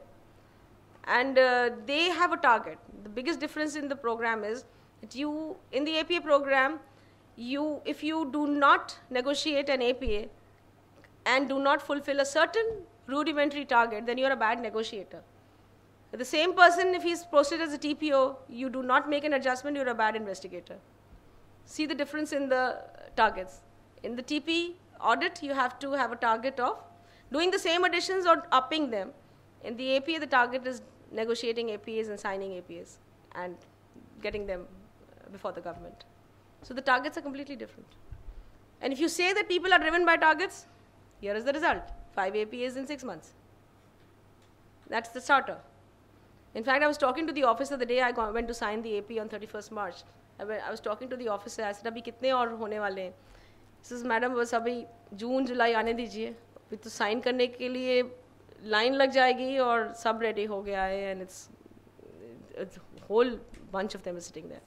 and uh, they have a target. The biggest difference in the program is that you, in the APA program, you, if you do not negotiate an APA and do not fulfill a certain rudimentary target, then you're a bad negotiator. The same person, if he's posted as a TPO, you do not make an adjustment, you're a bad investigator. See the difference in the targets. In the TP audit, you have to have a target of doing the same additions or upping them. In the APA, the target is negotiating APAs and signing APAs and getting them before the government. So the targets are completely different. And if you say that people are driven by targets, here is the result five APAs in six months. That's the starter. In fact, I was talking to the officer the day I got, went to sign the AP on 31st March. I, went, I was talking to the officer. I said, "Abhi kitne aur hone wale hain?" He says, "Madam, बस June, July जुलाई आने दीजिए. अभी sign sign करने के Line, लग जाएगी और सब रेडी हो गया है and it's whole bunch of them is sitting there.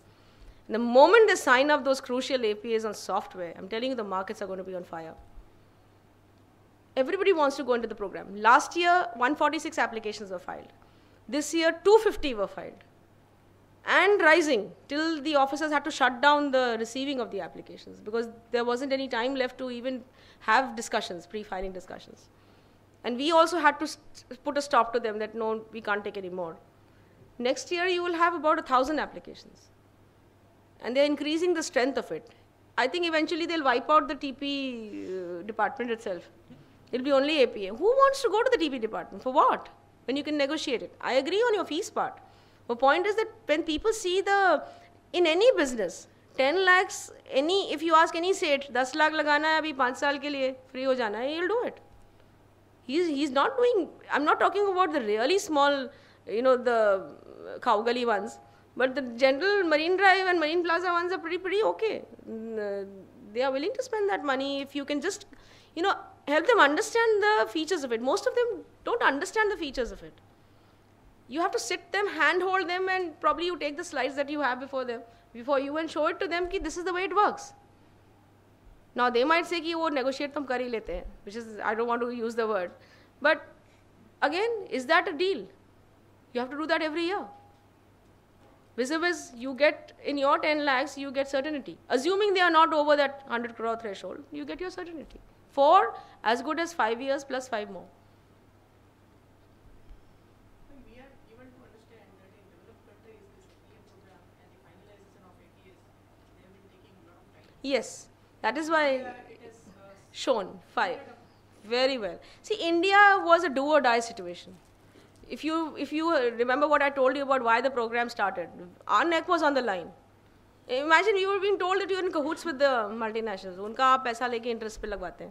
the moment they sign up those crucial APIs on software, I'm telling you the markets are going to be on fire. Everybody wants to go into the program. Last year, 146 applications were filed. This year, 250 were filed. And rising till the officers had to shut down the receiving of the applications because there wasn't any time left to even have discussions, pre filing discussions. And we also had to put a stop to them that no, we can't take any more. Next year, you will have about a 1,000 applications. And they're increasing the strength of it. I think eventually they'll wipe out the TP uh, department itself. It'll be only APA. Who wants to go to the TP department? For what? When you can negotiate it. I agree on your fees part. The point is that when people see the, in any business, 10 lakhs, any, if you ask any state, 10 lakh lagana abhi 5 saal ke liye, free ho jana will do it he's he's not doing i'm not talking about the really small you know the kaugali ones but the general marine drive and marine plaza ones are pretty pretty okay mm, uh, they are willing to spend that money if you can just you know help them understand the features of it most of them don't understand the features of it you have to sit them handhold them and probably you take the slides that you have before them before you and show it to them ki this is the way it works now they might से कि वो negotiate तो हम कर ही लेते हैं which is I don't want to use the word but again is that a deal you have to do that every year Visible is you get in your 10 lakhs, you get certainty. Assuming they are not over that 100 crore threshold, you get your certainty. For as good as 5 years plus 5 more. Yes. That is why uh, shown five very well. See, India was a do-or-die situation. If you if you uh, remember what I told you about why the program started, our neck was on the line. Imagine you were being told that you're in cahoots with the multinationals. Unka aap leke interest pe lagwate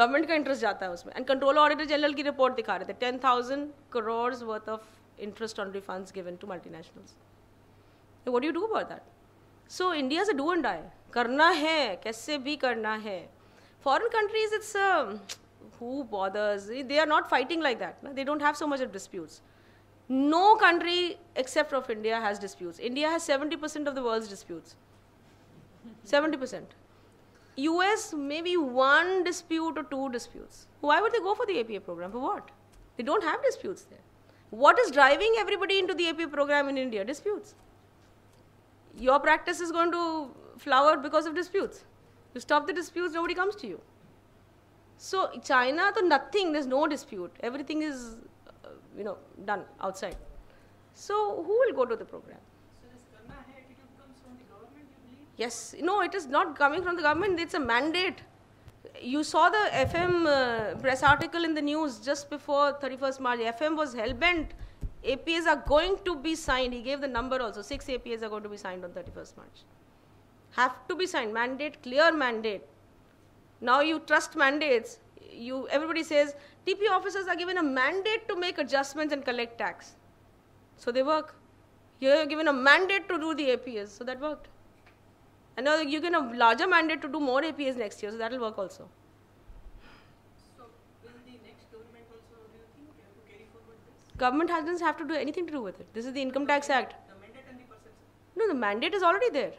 Government ka interest jata hai usme. And control auditor general ki report dikha rahe the. 10,000 crores worth of interest on refunds given to multinationals. What do you do about that? So India is a do or die. करना है कैसे भी करना है foreign countries it's who bothers they are not fighting like that they don't have so much of disputes no country except of india has disputes india has 70% of the world's disputes 70% us maybe one dispute or two disputes why would they go for the apa program for what they don't have disputes there what is driving everybody into the apa program in india disputes your practice is going to flower because of disputes. You stop the disputes, nobody comes to you. So China, to nothing, there's no dispute. Everything is, uh, you know, done outside. So who will go to the program? So this attitude comes from the government, Yes. No, it is not coming from the government. It's a mandate. You saw the FM uh, press article in the news just before 31st March. FM was hell-bent. APAs are going to be signed. He gave the number also. Six APAs are going to be signed on 31st March have to be signed. Mandate, clear mandate. Now you trust mandates. You, everybody says TP officers are given a mandate to make adjustments and collect tax. So they work. You're given a mandate to do the APS, so that worked. And now you get a larger mandate to do more APS next year, so that will work also. So will the next government also, do you think, have to carry forward this? Government doesn't have to do anything to do with it. This is the Income Tax Act. The mandate and the perception. No, the mandate is already there.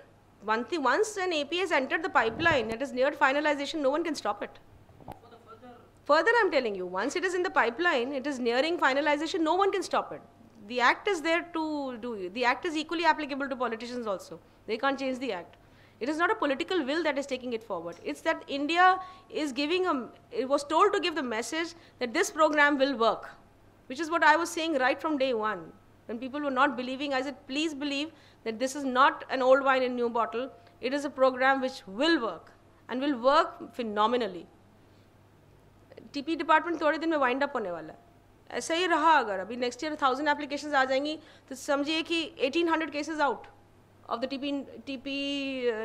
One thing, once an AP has entered the pipeline, it is nearing finalization, no one can stop it. Further, I'm telling you, once it is in the pipeline, it is nearing finalization, no one can stop it. The act is there to do, the act is equally applicable to politicians also. They can't change the act. It is not a political will that is taking it forward. It's that India is giving a, it was told to give the message that this program will work, which is what I was saying right from day one. When people were not believing, I said, please believe that this is not an old wine in new bottle. It is a program which will work and will work phenomenally. TP department thode din mein wind up on wala. wall. ही रहा अगर अभी next year thousand applications आ जाएंगी तो समझिए कि eighteen hundred cases out of the TP TP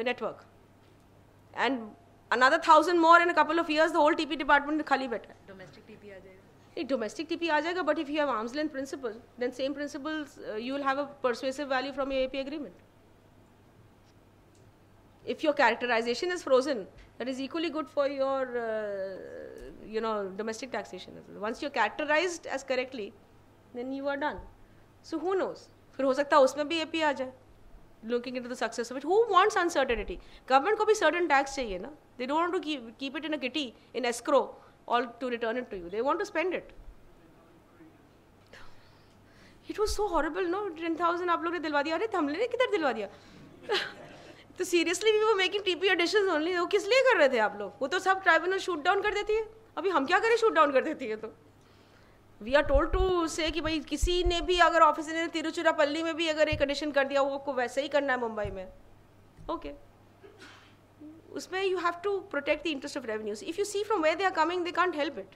network and another thousand more in couple of years the whole TP department खाली बैठा domestic TP आ जाएगा but if you have arm's length principle then same principles uh, you will have a persuasive value from your AP agreement. If your characterization is frozen that is equally good for your uh, you know domestic taxation. Once you're characterized as correctly then you are done. So who knows? फिर हो सकता है AP आ जाए looking into the success of it. Who wants uncertainty? Government को भी certain tax चाहिए ना. They don't want to keep, keep it in a kitty, in escrow. all to return it to you. They want to spend it. It was so horrible, no? 10,000 aap log ne dilwa diya. दिया thamle ne किधर dilwa diya? <laughs> तो seriously we वो making T P addition only वो किस लिए कर रहे थे आप लोग वो तो सब ट्राइब्यूनल शूट डाउन कर देती है अभी हम क्या करें शूट डाउन कर देती है तो वी आर टोल्ड टू से कि भाई किसी ने भी अगर ऑफिसर ने तिरुचिरापल्ली में भी अगर एक एडिशन कर दिया वो आपको वैसे ही करना है मुंबई में ओके okay. उसमें you have to protect the interest of revenues if you see from way they are coming they can't help it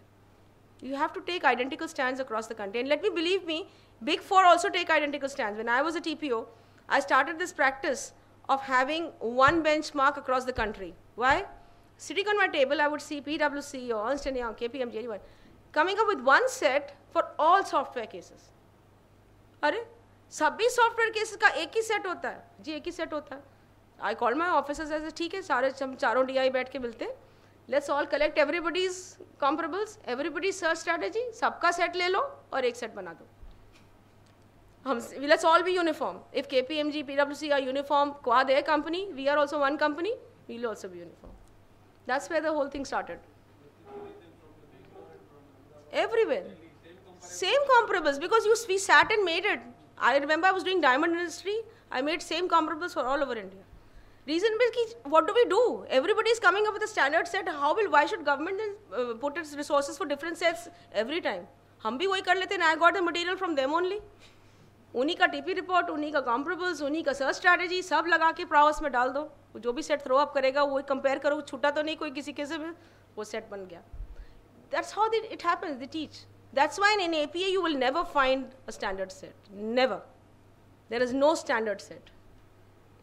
you have to take identical stand across the country and let me believe me big for also take identical stand when I was a T P O I start this practice of having one benchmark across the country why sitting on my table I would see P W C honest and K P M G one coming up with one set for all software cases अरे सभी software cases का एक ही set होता है जी एक ही set होता है I call my officers as ठीक है सारे हम चारों डी आई बैठ के मिलते हैं let's all collect everybody's comparables everybody's search strategy सबका सेट ले लो और एक सेट बना दो हम let's all be uniform if K P M G P W C are uniform क्वाद है company we are also one company we will also be uniform that's where the whole thing started everywhere same comparables because you we sat and made it I remember I was doing diamond industry I made same comparables for all over India reason is what do we do everybody is coming up with a standard set how will why should government uh, put its resources for different sets every time हम भी वही कर लेते हैं I got the material from them only उन्हीं का TP report उन्हीं का कॉम्प्रोबल्स उन्हीं का सर्च स्ट्रैटेजी सब लगा के प्रावस में डाल दो जो भी सेट थ्रो अप करेगा वो कंपेयर करो छूटा तो नहीं कोई किसी के से भी वो सेट बन गया that's how did it happens the teach that's why in A P A you will never find a standard set never there is no standard set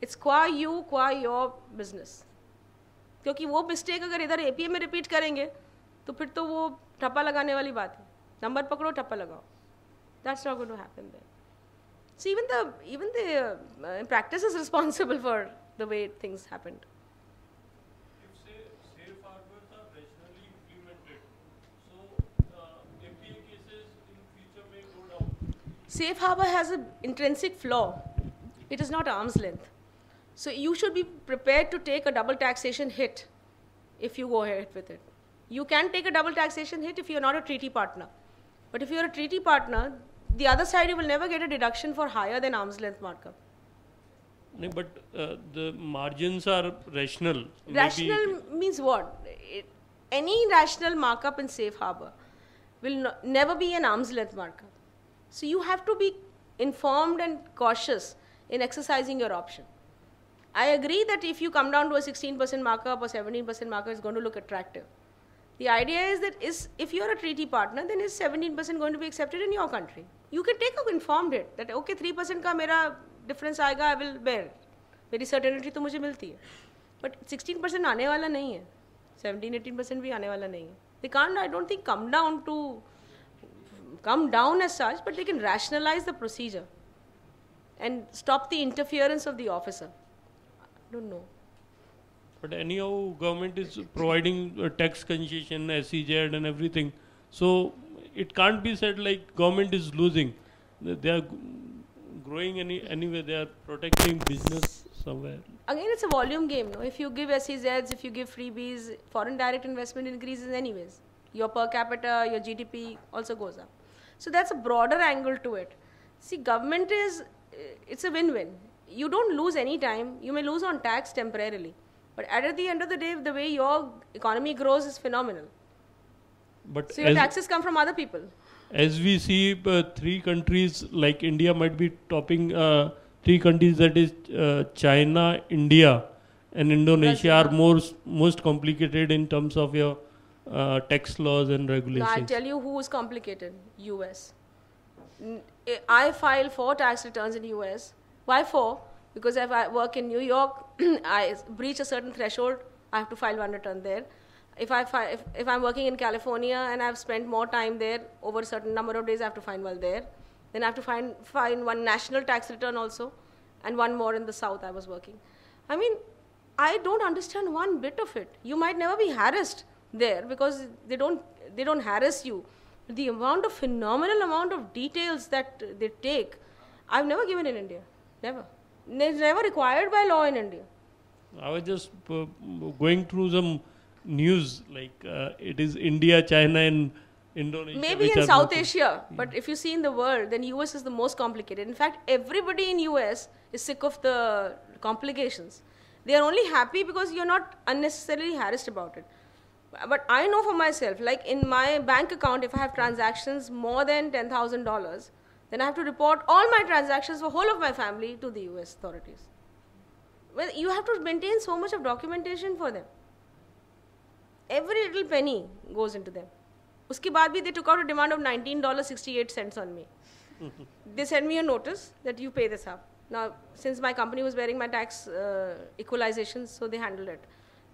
it's qua you qua your business क्योंकि वो mistake अगर इधर ए में repeat करेंगे तो फिर तो वो टप्पा लगाने वाली बात है नंबर पकड़ो टप्पा लगाओ that's not going to happen then see even the even the practice is responsible for the way things happened safe harbor has an intrinsic flaw. It is not arm's length. So you should be prepared to take a double taxation hit if you go ahead with it. You can take a double taxation hit if you're not a treaty partner. But if you're a treaty partner, the other side you will never get a deduction for higher than arm's length markup. No, but uh, the margins are rational. Rational Maybe. means what? It, any rational markup in safe harbor will no, never be an arm's length markup. So you have to be informed and cautious in exercising your option. I agree that if you come down to a 16% markup or 17% markup, it's going to look attractive. The idea is that is, if you're a treaty partner, then is 17% going to be accepted in your country? You can take a informed hit that okay, 3% ka मेरा difference आएगा, I will bear. मेरी certainty to mujhe milti hai. But 16% percent aane wala nahi hai, है. 17-18% bhi aane wala nahi hai. They can't, I don't think, come down to come down as such, but they can rationalize the procedure and stop the interference of the officer don't know. But anyhow, government is providing uh, tax concession, SEZ and everything. So it can't be said like government is losing. They are growing any anyway. They are protecting business somewhere. Again, it's a volume game. No, if you give SEZs, if you give freebies, foreign direct investment increases anyways. Your per capita, your GDP also goes up. So that's a broader angle to it. See, government is it's a win-win you don't lose any time. You may lose on tax temporarily. But at the end of the day, the way your economy grows is phenomenal. But so your taxes come from other people. As we see, uh, three countries like India might be topping uh, three countries that is uh, China, India, and Indonesia Russia. are most most complicated in terms of your uh, tax laws and regulations. I'll tell you who is complicated. U.S. I file four tax returns in U.S. Why four? Because if I work in New York, <clears throat> I breach a certain threshold, I have to file one return there. If, I fi- if, if I'm working in California and I've spent more time there, over a certain number of days, I have to file one there. Then I have to find, find one national tax return also, and one more in the south I was working. I mean, I don't understand one bit of it. You might never be harassed there because they don't, they don't harass you. The amount of phenomenal amount of details that they take, I've never given in India. Never. It's never required by law in India. I was just uh, going through some news like uh, it is India, China, and Indonesia. Maybe in South Asia, yeah. but if you see in the world, then US is the most complicated. In fact, everybody in US is sick of the complications. They are only happy because you're not unnecessarily harassed about it. But I know for myself, like in my bank account, if I have transactions more than ten thousand dollars, then I have to report all my transactions for whole of my family to the US authorities. Well, you have to maintain so much of documentation for them. Every little penny goes into them. Uske baad bhi they took out a demand of $19.68 on me. <laughs> they sent me a notice that you pay this up. Now, since my company was bearing my tax uh, equalization, so they handled it.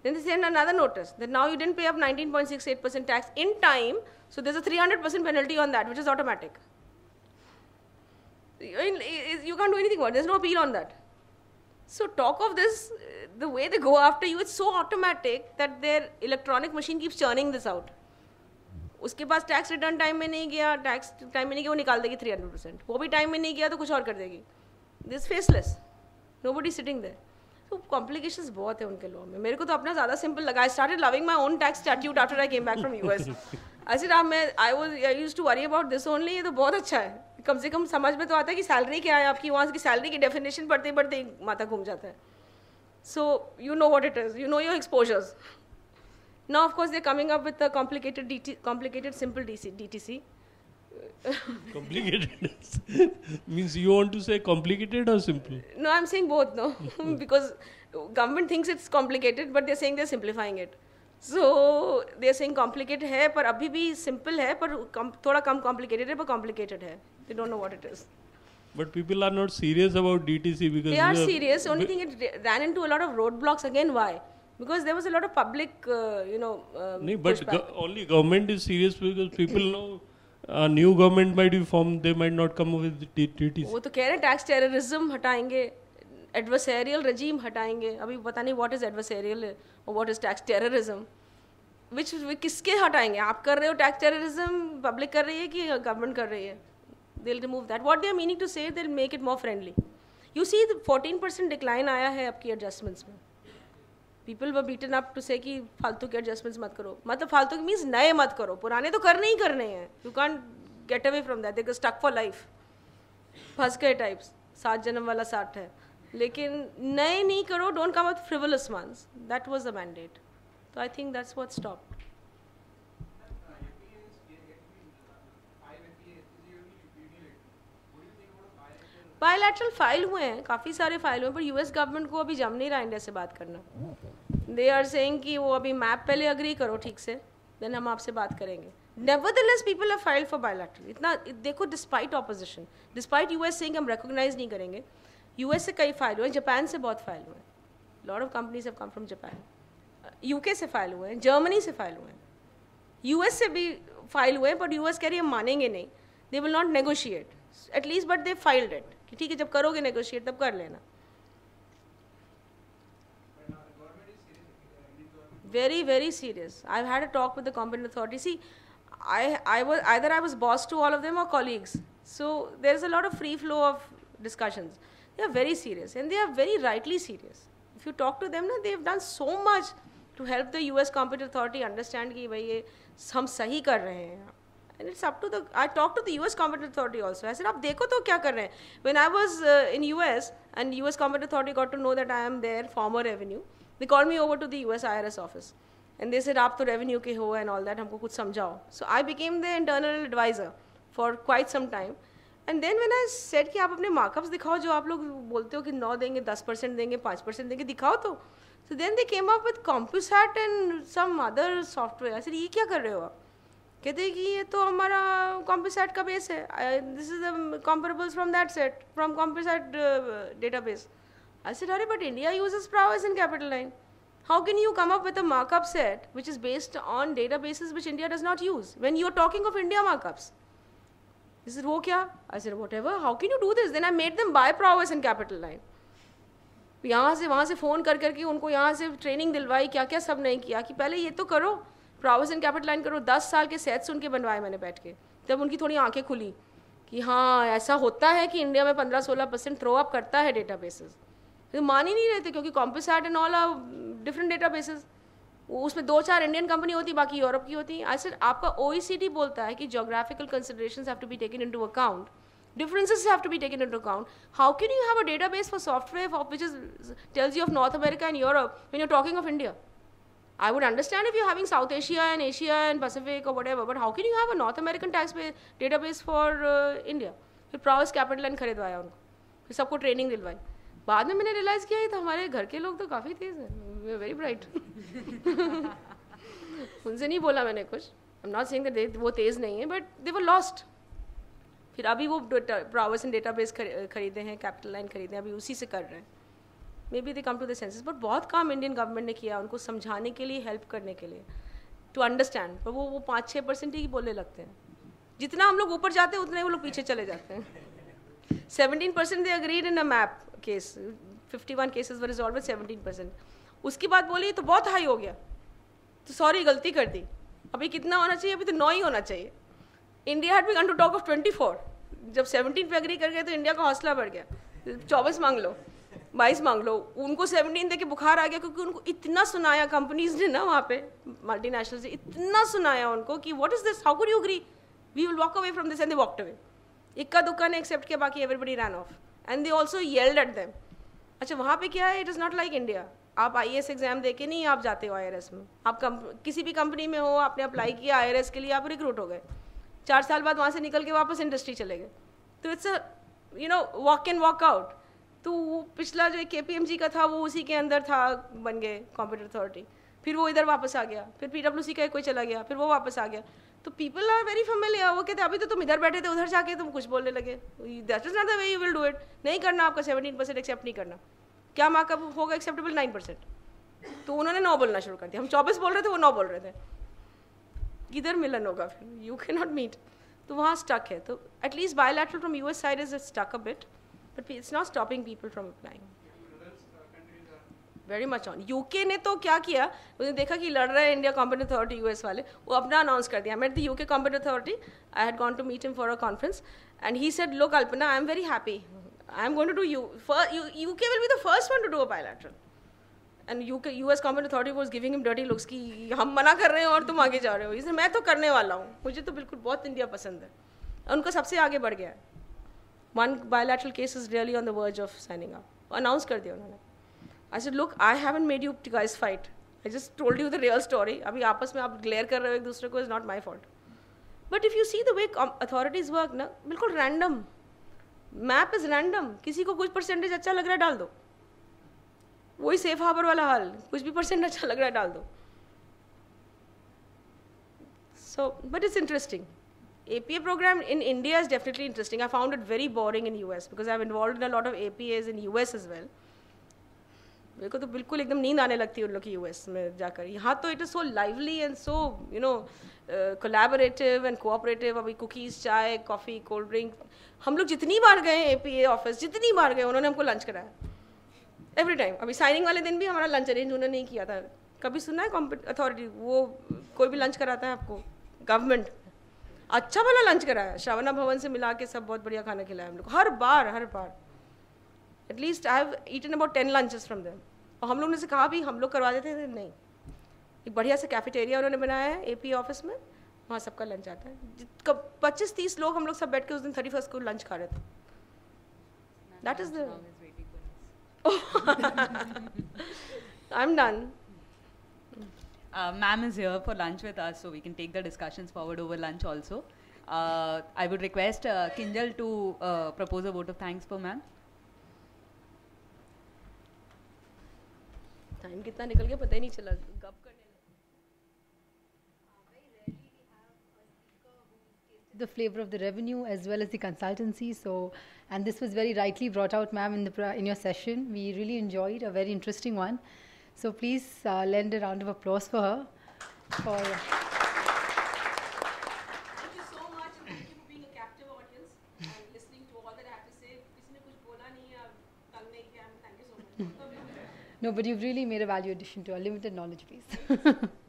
Then they sent another notice that now you didn't pay up 19.68% tax in time, so there's a 300% penalty on that, which is automatic. I mean, you can't do anything about it. There's no appeal on that. So talk of this, uh, the way they go after you, it's so automatic that their electronic machine keeps churning this out. उसके पास tax return time में नहीं गया tax time में नहीं गया वो निकाल देगी थ्री हंड्रेड परसेंट वो भी टाइम में नहीं गया तो कुछ और कर देगी this faceless nobody sitting there तो कॉम्प्लिकेशन बहुत है उनके लॉ में मेरे को तो अपना ज़्यादा सिंपल लगा I started loving my own tax statute after I came back from U S ऐसे मैं I was I used to worry about this only ये तो बहुत अच्छा है कम से कम समझ में तो आता है कि सैलरी क्या है आपकी वहाँ की सैलरी की डेफिनेशन पढ़ते पढ़ते माता घूम जाता है so you know what it is you know your exposures now of course they coming up with with a simple D C D T C complicated means you want to say complicated or simple no i'm saying both no because government thinks it's complicated but they're saying they're simplifying it so they saying complicated है पर अभी भी simple है पर कम, थोड़ा कम complicated है पर complicated है they don't know what it is But people are not serious about DTC because they are serious. Only thing it ran into a lot of roadblocks again. Why? because there was a lot of public, uh, you know. Uh, no, but go- only government is serious because people know a new government might be formed, they might not come up with TTC. वो तो कह रहे हैं tax terrorism हटाएंगे adversarial regime हटाएंगे अभी पता नहीं व्हाट इज़ एडवर्सरियल और what is tax terrorism which किसके हटाएंगे आप कर रहे हो टैक्स टेररिज्म पब्लिक कर रही है कि गवर्नमेंट कर रही है they'll remove that what they are meaning to say they'll make it more friendly you see fourteen percent decline आया है आपकी एडजस्टमेंट्स में पीपल व बीटन अप टू से कि फालतू के एडजस्टमेंट्स मत करो मतलब फालतू के मीन्स नए मत करो पुराने तो करने ही करने हैं you can't get away from that they stuck for life फंस गए टाइप्स सात जन्म वाला साठ है लेकिन नए नहीं करो don't come up frivolous ones that was the mandate तो I think that's what stop bilateral file हुए हैं काफ़ी सारे फाइल हुए पर यूएस गवर्नमेंट को अभी जम नहीं रहा इंडिया से बात करना दे आर सेइंग कि वो अभी मैप पहले अग्री करो ठीक से देन हम आपसे बात करेंगे nevertheless people are file for bilateral इतना देखो despite opposition despite US saying हम रिकोगनाइज नहीं करेंगे यूएस से कई फाइल हुए हैं जापान से बहुत फाइल हुए हैं lot of companies have come from Japan UK से फाइल हुए हैं जर्मनी से फाइल हुए हैं यूएस से भी फाइल हुए हैं बट यूएस कह रही है मानेंगे नहीं they will not negotiate at least but they filed it कि ठीक है जब करोगे नेगोशिएट तब कर लेना very very serious I had a talk with the competent authority I i i was either i was boss to all of them or colleagues so there's a lot of free flow of discussions They are very serious and they are very rightly serious. If you talk to them, na, they have done so much to help the US competent authority understand that भाई are doing And it's up to the. I talked to the U.S. competent authority also. I said, "आप देखो तो क्या कर When I was uh, in U.S. and U.S. competent authority got to know that I am their former revenue, they called me over to the U.S. IRS office, and they said, "आप तो revenue के हो and all that हमको कुछ समझाओ." So I became their internal advisor for quite some time. And then मैंने said कि आप अपने मार्कअप्स दिखाओ जो आप लोग बोलते हो कि नौ देंगे दस परसेंट देंगे पाँच परसेंट देंगे दिखाओ तो so then they came up with Compustat and some other software sir ये क्या कर रहे हो आप कहते हैं कि ये तो हमारा कॉम्प्यूसैट का बेस है this is comparable from that set from Compustat database I said अरे but India is prowess in capital line how can you come up markup set which is based on data basis which India does not use when you are talking of India markups He said, वो क्या? I whatever how can you do this then I made them buy prowess in capital line यहाँ से वहाँ से phone कर करके उनको यहाँ से ट्रेनिंग दिलवाई क्या क्या सब नहीं किया कि पहले ये तो करो प्रावस एंड कैपिटल लाइन करो दस साल के सेट्स उनके बनवाए मैंने बैठ के तब उनकी थोड़ी आंखें खुली कि हाँ ऐसा होता है कि इंडिया में पंद्रह सोलह परसेंट थ्रो अप करता है डेटा बेसिस तो मान ही नहीं रहते क्योंकि Compustat and all are different data basis उसमें दो चार इंडियन कंपनी होती बाकी यूरोप की होती आई सर आपका ओ बोलता है कि geographical consideration have to be taken into account differences have to be taken into account. How can you have a database for software for which is, tells you of North America and Europe when you're talking of India? I would understand if you're having South Asia and Asia and Pacific or whatever, but how can you have a North American tax database for uh, India? फिर प्राउस capital and खरीदवाया उनको फिर सबको training दिलवाई बाद में मैंने realise किया ये तो हमारे घर के लोग तो काफ़ी तेज़ हैं वी आर वेरी ब्राइट उनसे नहीं बोला मैंने कुछ आई एम नॉट सेइंग वो तेज़ नहीं है बट दे वर लॉस्ट फिर अभी वो प्रावर्स एंड डेटा बेस खरीदे हैं कैपिटल लाइन खरीदे हैं अभी उसी से कर रहे हैं maybe they come to the senses but बहुत काम इंडियन गवर्नमेंट ने किया उनको समझाने के लिए हेल्प करने के लिए टू अंडरस्टैंड पर वो वो पाँच छः परसेंट ही बोलने लगते हैं जितना हम लोग ऊपर जाते हैं उतने वो लोग पीछे चले जाते हैं seventeen percent they agreed in a MAP case fifty one cases were resolve seventeen percent उसके बाद बोली तो बहुत हाई हो गया तो सॉरी गलती कर दी अभी कितना होना चाहिए अभी तो नौ ही होना चाहिए India had begun to talk of twenty four जब सेवनटीन पे एग्री कर गए तो इंडिया का हौसला बढ़ गया चौबीस मांग लो बाईस मांग लो उनको सेवनटीन देखे बुखार आ गया क्योंकि उनको इतना सुनाया कंपनीज ने ना वहाँ पे मल्टीनेशनल से इतना सुनाया उनको कि what is this how could you agree we will walk away from this and they walked away इक्का दुक्का ने एक्सेप्ट किया बाकी everybody run off and they also yelled at them अच्छा वहाँ पे क्या है it is not like India आप आई एग्ज़ाम दे के नहीं आप जाते हो आई में आप कम, किसी भी कंपनी में हो आपने अप्लाई किया आई के लिए आप रिक्रूट हो गए चार साल बाद वहाँ से निकल के वापस इंडस्ट्री चले गए तो it's a you know walk in walk out तो वो पिछला जो के पी का था वो उसी के अंदर था बन गए कॉम्प्यूटर अथॉरिटी फिर वो इधर वापस आ गया फिर पी का कोई चला गया फिर वो वापस आ गया तो पीपल आर वेरी फेमिलियर वो कहते अभी तो तुम इधर बैठे थे उधर जाके तुम कुछ बोलने लगे that is not the way you will do it नहीं करना आपका सेवेंटीन परसेंट एक्सेप्ट नहीं करना क्या मार्कअप होगा एक्सेप्टेबल नाइन परसेंट तो उन्होंने नौ बोलना शुरू कर दिया हम चौबीस बोल रहे थे वो नौ बोल रहे थे किधर मिलन होगा फिर यू कैन नॉट मीट तो वहाँ स्टक है तो at least bilateral from U S side is stuck a bit but it's not stopping people from applying very much on UK ने तो क्या किया उसने देखा कि लड़ रहा है इंडिया कॉम्पिटेंट अथॉरिटी यूएस वाले वो अपना अनाउंस कर दिया met the UK competent authority I had gone to meet him for a conference and he said लो Kalpana I am very happy I'm going to do you. First, you UK will be the first one to do a bilateral. And U K U S common authority was giving him dirty looks कि हम मना कर रहे हैं और तुम आगे जा रहे हो इसलिए मैं तो करने वाला हूँ मुझे तो बिल्कुल बहुत इंडिया पसंद है और उनका सबसे आगे बढ़ गया है one bilateral case is really on the verge of signing up announce कर दिया उन्होंने I said look I haven't made you guys fight I just told you the real story अभी आपस में आप ग्लेयर कर रहे हो एक दूसरे को is not my fault but if you see the way authorities work ना बिल्कुल रैंडम मैप इज रैंडम किसी को कुछ परसेंटेज अच्छा लग रहा है डाल दो वही सेफ हार्बर वाला हाल कुछ भी परसेंट अच्छा लग रहा है डाल दो so but it's interesting A P A programme in India is definitely interesting I found it very boring in U S because I am involve in a lot of A P As in U S is well मेरे को तो बिल्कुल एकदम नींद आने लगती है उन लोग की यूएस में जाकर यहाँ तो it is so lively and so you know collaborative and cooperative अभी कुकीज़ चाय कॉफ़ी कोल्ड ड्रिंक हम लोग जितनी बार गए ए पी ए ऑफिस जितनी बार गए उन्होंने हमको लंच कराया एवरी टाइम अभी साइनिंग वाले दिन भी हमारा लंच अरेंज उन्होंने नहीं किया था कभी सुना है अथॉरिटी वो कोई भी लंच कराता है आपको गवर्नमेंट अच्छा भला लंच कराया श्रावणा भवन से मिला के सब बहुत बढ़िया खाना खिलाया हम लोग हर बार हर बार at least I have eaten about ten lunches from them और हम लोग ने से कहा भी हम लोग करवा देते थे नहीं एक बढ़िया सा कैफेटेरिया उन्होंने बनाया है एपी ऑफिस में वहाँ सबका लंच आता है पच्चीस तीस लोग हम लोग सब बैठ के उस दिन थर्टी फर्स्ट को लंच खा रहे थे that is the I am done Uh, Ma'am is here for lunch with us, so we can take the discussions forward over lunch also. Uh, I would request uh, Kinjal to uh, propose a vote of thanks for Ma'am. Time कितना निकल गया पता ही नहीं चला गप करने the flavor of the revenue as well as the consultancy so and this was very rightly brought out ma'am in the in your session we really enjoyed a very interesting one so please uh, lend a round of applause for her for No, but you've really made a value addition to our limited knowledge base. <laughs>